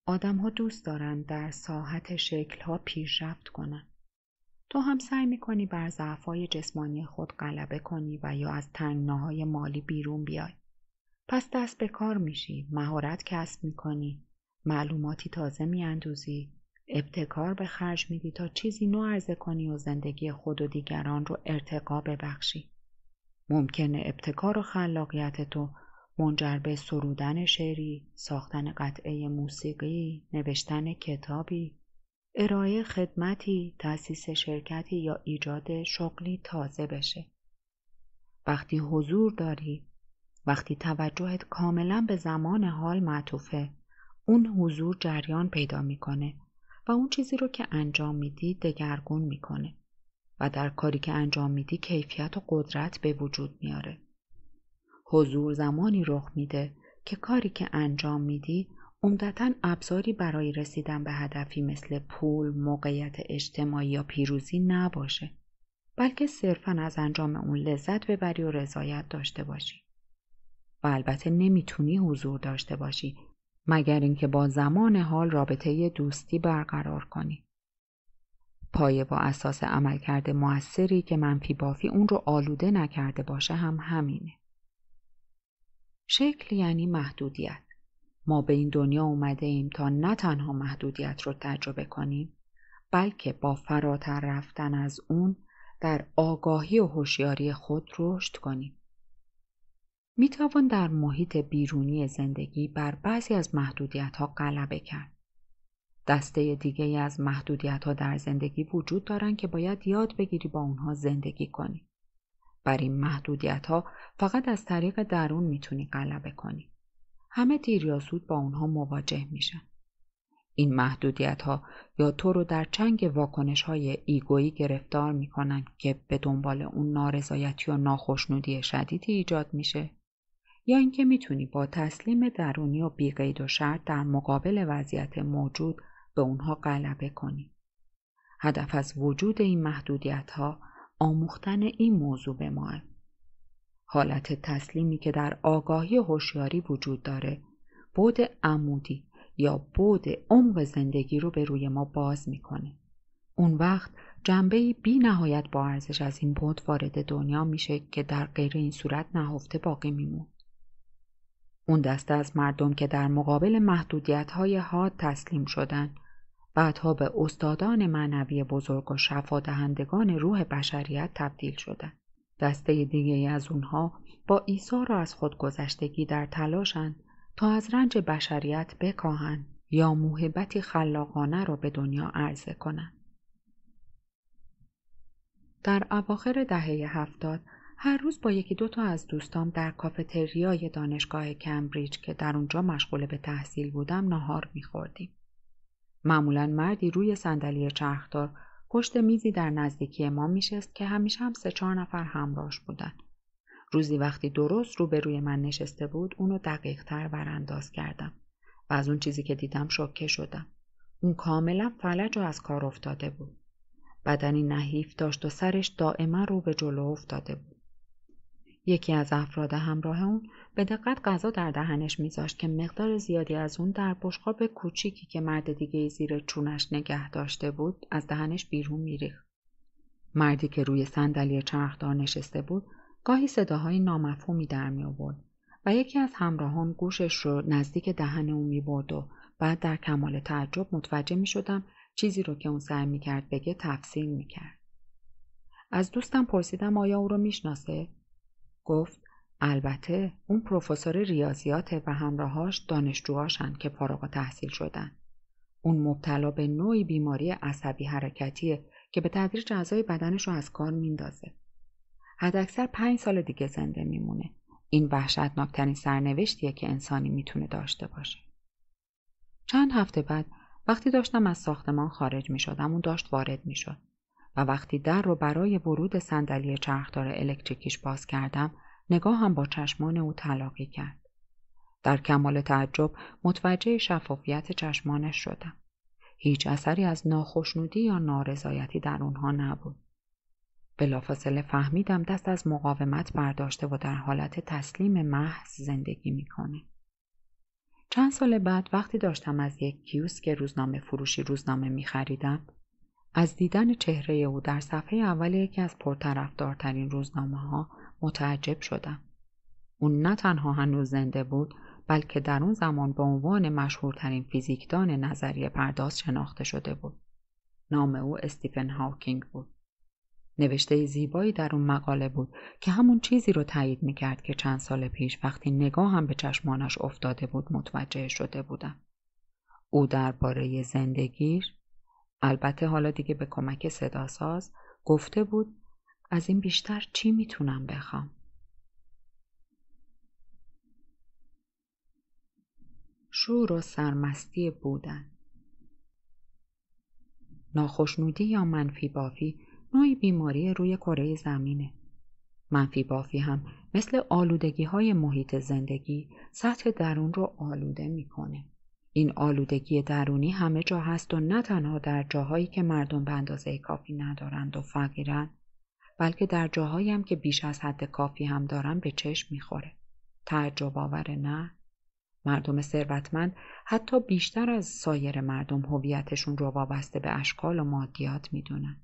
Speaker 1: آدم ها دوست دارند در ساحت شکل ها پیشرفت کنند. تو هم سعی کنی بر ضعفهای جسمانی خود غلبه کنی و یا از تنگناهای مالی بیرون بیای. پس دست به کار میشی، مهارت کسب کنی، معلوماتی تازه میاندوزی ابتکار به خرج میدی تا چیزی نو عرضه کنی و زندگی خود و دیگران رو ارتقا ببخشی ممکنه ابتکار و خلاقیت تو منجر به سرودن شعری ساختن قطعه موسیقی نوشتن کتابی ارائه خدمتی تأسیس شرکتی یا ایجاد شغلی تازه بشه وقتی حضور داری وقتی توجهت کاملا به زمان حال معطوفه اون حضور جریان پیدا میکنه و اون چیزی رو که انجام میدی دگرگون میکنه و در کاری که انجام میدی کیفیت و قدرت به وجود میاره. حضور زمانی رخ میده که کاری که انجام میدی عمدتا ابزاری برای رسیدن به هدفی مثل پول، موقعیت اجتماعی یا پیروزی نباشه بلکه صرفا از انجام اون لذت ببری و رضایت داشته باشی. و البته نمیتونی حضور داشته باشی مگر اینکه با زمان حال رابطه دوستی برقرار کنی. پایه با اساس عملکرد موثری که منفی بافی اون رو آلوده نکرده باشه هم همینه. شکل یعنی محدودیت. ما به این دنیا اومده ایم تا نه تنها محدودیت رو تجربه کنیم بلکه با فراتر رفتن از اون در آگاهی و هوشیاری خود رشد کنیم. می توان در محیط بیرونی زندگی بر بعضی از محدودیت ها غلبه کرد. دسته دیگه از محدودیت ها در زندگی وجود دارند که باید یاد بگیری با اونها زندگی کنی. بر این محدودیت ها فقط از طریق درون میتونی غلبه کنی. همه دیر یا زود با اونها مواجه میشن. این محدودیت ها یا تو رو در چنگ واکنش های ایگویی گرفتار میکنن که به دنبال اون نارضایتی و ناخشنودی شدیدی ایجاد میشه یا اینکه میتونی با تسلیم درونی و بیقید و شرط در مقابل وضعیت موجود به اونها غلبه کنی. هدف از وجود این محدودیت ها آموختن این موضوع به ماه. حالت تسلیمی که در آگاهی هوشیاری وجود داره بود عمودی یا بود عمق زندگی رو به روی ما باز میکنه. اون وقت جنبه بی نهایت با ارزش از این بود وارد دنیا میشه که در غیر این صورت نهفته باقی میمون. اون دسته از مردم که در مقابل محدودیت های حاد تسلیم شدن بعدها به استادان معنوی بزرگ و شفا دهندگان روح بشریت تبدیل شدن. دسته دیگه از اونها با ایثار را از خودگذشتگی در تلاشند تا از رنج بشریت بکاهند یا موهبتی خلاقانه را به دنیا عرضه کنند. در اواخر دهه هفتاد هر روز با یکی دو تا از دوستام در کافتریای دانشگاه کمبریج که در اونجا مشغول به تحصیل بودم ناهار میخوردیم. معمولا مردی روی صندلی چرخدار پشت میزی در نزدیکی ما میشست که همیشه هم سه چهار نفر همراهش بودن. روزی وقتی درست روبروی من نشسته بود اونو دقیقتر برانداز کردم و از اون چیزی که دیدم شوکه شدم. اون کاملا فلج و از کار افتاده بود. بدنی نحیف داشت و سرش دائما رو به جلو افتاده بود. یکی از افراد همراه اون به دقت غذا در دهنش میذاشت که مقدار زیادی از اون در بشقاب کوچیکی که مرد دیگه زیر چونش نگه داشته بود از دهنش بیرون میریخت مردی که روی صندلی چرخدار نشسته بود گاهی صداهای نامفهومی در می آورد و یکی از همراهان گوشش رو نزدیک دهن او می برد و بعد در کمال تعجب متوجه می شدم چیزی رو که اون سعی می کرد بگه تفسیر می کرد. از دوستم پرسیدم آیا او رو می گفت البته اون پروفسور ریاضیاته و همراهاش دانشجوهاشن که فارغ تحصیل شدن اون مبتلا به نوعی بیماری عصبی حرکتیه که به تدریج اعضای بدنش رو از کار میندازه حداکثر پنج سال دیگه زنده میمونه این وحشتناکترین سرنوشتیه که انسانی میتونه داشته باشه چند هفته بعد وقتی داشتم از ساختمان خارج میشدم اون داشت وارد میشد. و وقتی در رو برای ورود صندلی چرخدار الکتریکیش باز کردم نگاهم با چشمان او تلاقی کرد در کمال تعجب متوجه شفافیت چشمانش شدم هیچ اثری از ناخشنودی یا نارضایتی در آنها نبود بلافاصله فهمیدم دست از مقاومت برداشته و در حالت تسلیم محض زندگی میکنه چند سال بعد وقتی داشتم از یک کیوسک روزنامه فروشی روزنامه می خریدم از دیدن چهره او در صفحه اول یکی از پرطرفدارترین روزنامه ها متعجب شدم. اون نه تنها هنوز زنده بود بلکه در اون زمان به عنوان مشهورترین فیزیکدان نظریه پرداز شناخته شده بود. نام او استیفن هاوکینگ بود. نوشته زیبایی در اون مقاله بود که همون چیزی رو تایید میکرد که چند سال پیش وقتی نگاه هم به چشمانش افتاده بود متوجه شده بودم. او درباره زندگیش البته حالا دیگه به کمک صداساز گفته بود از این بیشتر چی میتونم بخوام شور و سرمستی بودن ناخشنودی یا منفی بافی نوعی بیماری روی کره زمینه منفی بافی هم مثل آلودگی های محیط زندگی سطح درون رو آلوده میکنه این آلودگی درونی همه جا هست و نه تنها در جاهایی که مردم به اندازه کافی ندارند و فقیرند بلکه در جاهایی هم که بیش از حد کافی هم دارن به چشم میخوره تعجب آور نه مردم ثروتمند حتی بیشتر از سایر مردم هویتشون رو وابسته به اشکال و مادیات میدونن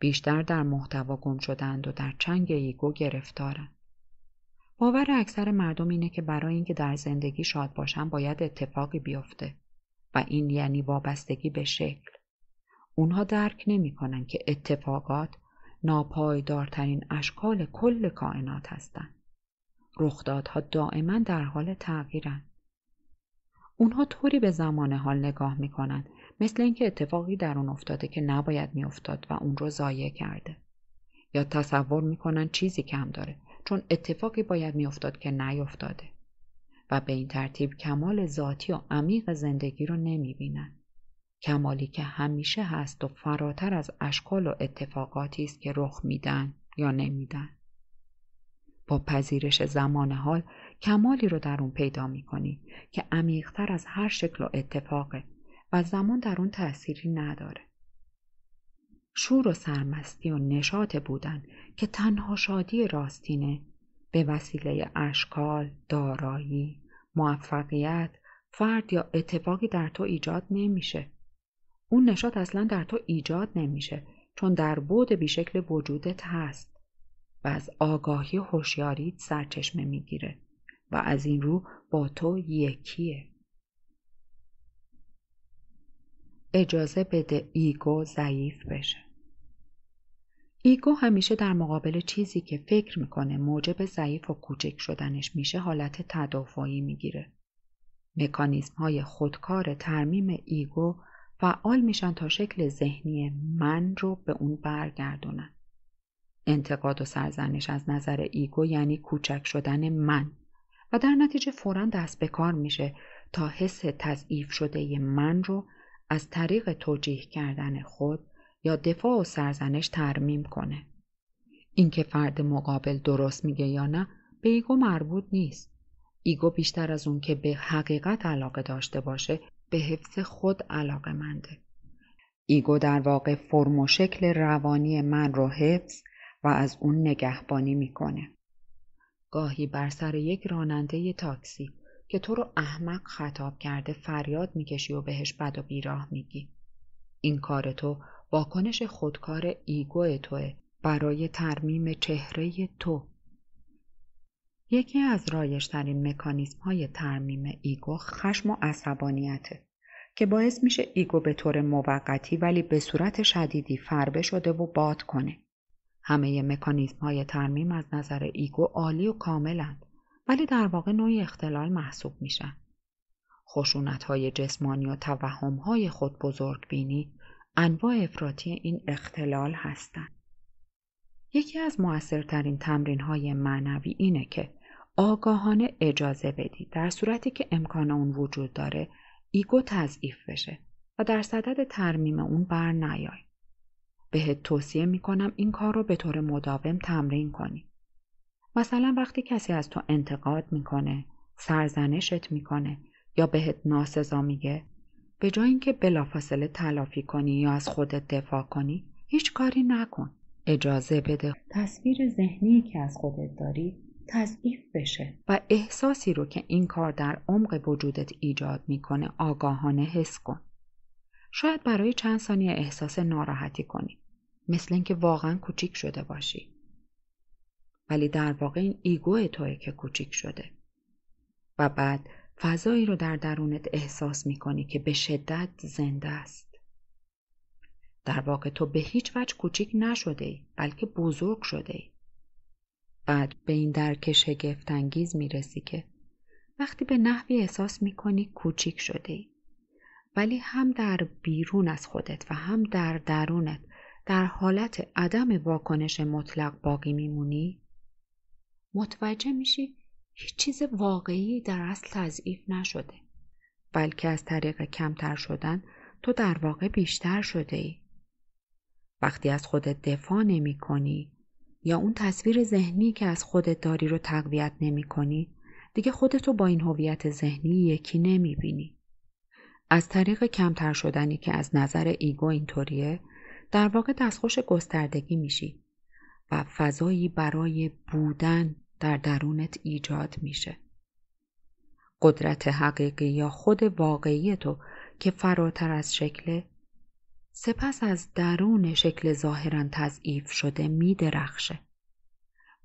Speaker 1: بیشتر در محتوا گم شدند و در چنگ ایگو گرفتارن باور اکثر مردم اینه که برای اینکه در زندگی شاد باشن باید اتفاقی بیفته و این یعنی وابستگی به شکل اونها درک نمیکنن که اتفاقات ناپایدارترین اشکال کل کائنات هستند رخدادها دائما در حال تغییرن اونها طوری به زمان حال نگاه میکنن مثل اینکه اتفاقی در اون افتاده که نباید میافتاد و اون رو ضایع کرده یا تصور میکنن چیزی کم داره چون اتفاقی باید میافتاد که نیافتاده و به این ترتیب کمال ذاتی و عمیق زندگی رو بینن. کمالی که همیشه هست و فراتر از اشکال و اتفاقاتی است که رخ میدن یا نمیدن با پذیرش زمان حال کمالی رو در اون پیدا کنی که عمیقتر از هر شکل و اتفاقه و زمان در اون تأثیری نداره شور و سرمستی و نشاط بودن که تنها شادی راستینه به وسیله اشکال، دارایی، موفقیت، فرد یا اتفاقی در تو ایجاد نمیشه. اون نشاط اصلا در تو ایجاد نمیشه چون در بود بیشکل وجودت هست و از آگاهی هوشیاریت سرچشمه میگیره و از این رو با تو یکیه. اجازه بده ایگو ضعیف بشه ایگو همیشه در مقابل چیزی که فکر میکنه موجب ضعیف و کوچک شدنش میشه حالت تدافعی میگیره. مکانیزم های خودکار ترمیم ایگو فعال میشن تا شکل ذهنی من رو به اون برگردونن. انتقاد و سرزنش از نظر ایگو یعنی کوچک شدن من و در نتیجه فورا دست به کار میشه تا حس تضعیف شده من رو از طریق توجیه کردن خود یا دفاع و سرزنش ترمیم کنه اینکه فرد مقابل درست میگه یا نه به ایگو مربوط نیست ایگو بیشتر از اون که به حقیقت علاقه داشته باشه به حفظ خود علاقه منده ایگو در واقع فرم و شکل روانی من رو حفظ و از اون نگهبانی میکنه گاهی بر سر یک راننده تاکسی که تو رو احمق خطاب کرده فریاد میکشی و بهش بد و بیراه میگی این کار تو واکنش خودکار ایگو توه برای ترمیم چهره تو یکی از رایشترین مکانیزم های ترمیم ایگو خشم و عصبانیته که باعث میشه ایگو به طور موقتی ولی به صورت شدیدی فربه شده و باد کنه. همه مکانیزم های ترمیم از نظر ایگو عالی و کاملند ولی در واقع نوعی اختلال محسوب میشن. خشونت های جسمانی و توهم های خود بزرگ بینی انواع افراطی این اختلال هستند. یکی از موثرترین تمرین های معنوی اینه که آگاهانه اجازه بدی در صورتی که امکان اون وجود داره ایگو تضعیف بشه و در صدد ترمیم اون بر نیای. بهت توصیه میکنم این کار رو به طور مداوم تمرین کنی. مثلا وقتی کسی از تو انتقاد میکنه سرزنشت میکنه یا بهت ناسزا میگه به جای اینکه بلافاصله تلافی کنی یا از خودت دفاع کنی هیچ کاری نکن اجازه بده تصویر ذهنی که از خودت داری تضعیف بشه و احساسی رو که این کار در عمق وجودت ایجاد میکنه آگاهانه حس کن شاید برای چند ثانیه احساس ناراحتی کنی مثل اینکه واقعا کوچیک شده باشی ولی در واقع این ایگو توه که کوچیک شده و بعد فضایی رو در درونت احساس می کنی که به شدت زنده است. در واقع تو به هیچ وجه کوچیک نشده ای بلکه بزرگ شده ای. بعد به این درک شگفتانگیز می رسی که وقتی به نحوی احساس می کنی کوچیک شده ای. ولی هم در بیرون از خودت و هم در درونت در حالت عدم واکنش مطلق باقی میمونی متوجه میشی هیچ چیز واقعی در اصل تضعیف نشده بلکه از طریق کمتر شدن تو در واقع بیشتر شده ای. وقتی از خودت دفاع نمی کنی یا اون تصویر ذهنی که از خودت داری رو تقویت نمی کنی دیگه خودتو با این هویت ذهنی یکی نمی بینی. از طریق کمتر شدنی که از نظر ایگو اینطوریه در واقع دستخوش گستردگی میشی و فضایی برای بودن در درونت ایجاد میشه. قدرت حقیقی یا خود واقعی تو که فراتر از شکل سپس از درون شکل ظاهرا تضعیف شده می درخشه.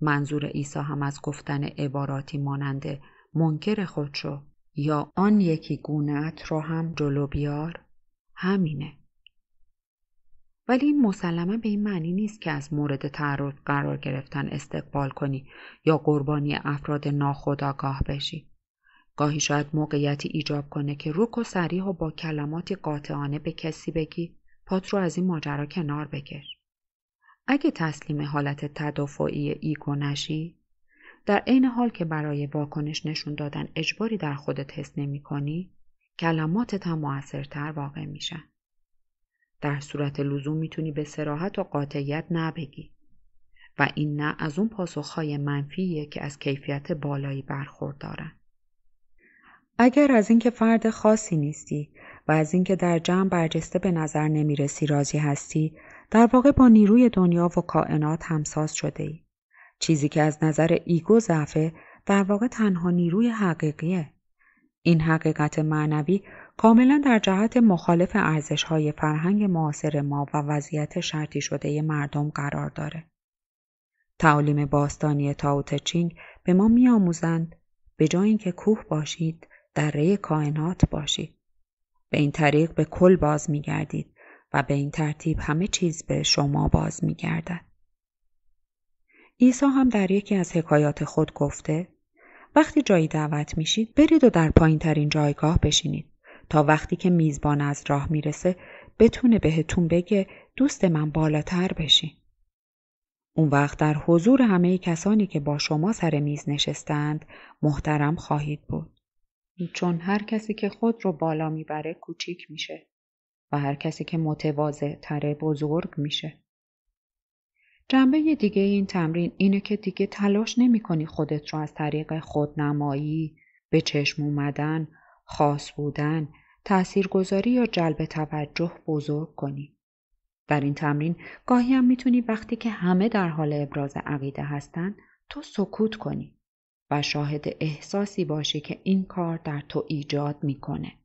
Speaker 1: منظور عیسی هم از گفتن عباراتی مانند منکر شو یا آن یکی گونه را هم جلو بیار همینه. ولی این مسلما به این معنی نیست که از مورد تعرض قرار گرفتن استقبال کنی یا قربانی افراد ناخودآگاه بشی گاهی شاید موقعیتی ایجاب کنه که روک و سریح و با کلماتی قاطعانه به کسی بگی پات رو از این ماجرا کنار بکش اگه تسلیم حالت تدافعی ایگو نشی در عین حال که برای واکنش نشون دادن اجباری در خودت حس نمی کنی، کلماتت هم موثرتر واقع میشن در صورت لزوم میتونی به سراحت و قاطعیت نبگی و این نه از اون پاسخهای منفیه که از کیفیت بالایی برخوردارن. اگر از اینکه فرد خاصی نیستی و از اینکه در جمع برجسته به نظر نمیرسی راضی هستی در واقع با نیروی دنیا و کائنات همساز شده ای. چیزی که از نظر ایگو ضعفه در واقع تنها نیروی حقیقیه. این حقیقت معنوی کاملا در جهت مخالف ارزش های فرهنگ معاصر ما و وضعیت شرطی شده مردم قرار داره. تعالیم باستانی تاوت چینگ به ما میآموزند به جای اینکه کوه باشید دره کائنات باشید. به این طریق به کل باز می گردید و به این ترتیب همه چیز به شما باز می گردد. عیسی هم در یکی از حکایات خود گفته وقتی جایی دعوت میشید برید و در پایین ترین جایگاه بشینید. تا وقتی که میزبان از راه میرسه بتونه بهتون بگه دوست من بالاتر بشین. اون وقت در حضور همه کسانی که با شما سر میز نشستند محترم خواهید بود. چون هر کسی که خود رو بالا میبره کوچیک میشه و هر کسی که متوازه تره بزرگ میشه. جنبه دیگه این تمرین اینه که دیگه تلاش نمی کنی خودت رو از طریق خودنمایی، به چشم اومدن، خاص بودن، تاثیرگذاری یا جلب توجه بزرگ کنی. در این تمرین گاهی هم میتونی وقتی که همه در حال ابراز عقیده هستن تو سکوت کنی و شاهد احساسی باشی که این کار در تو ایجاد میکنه.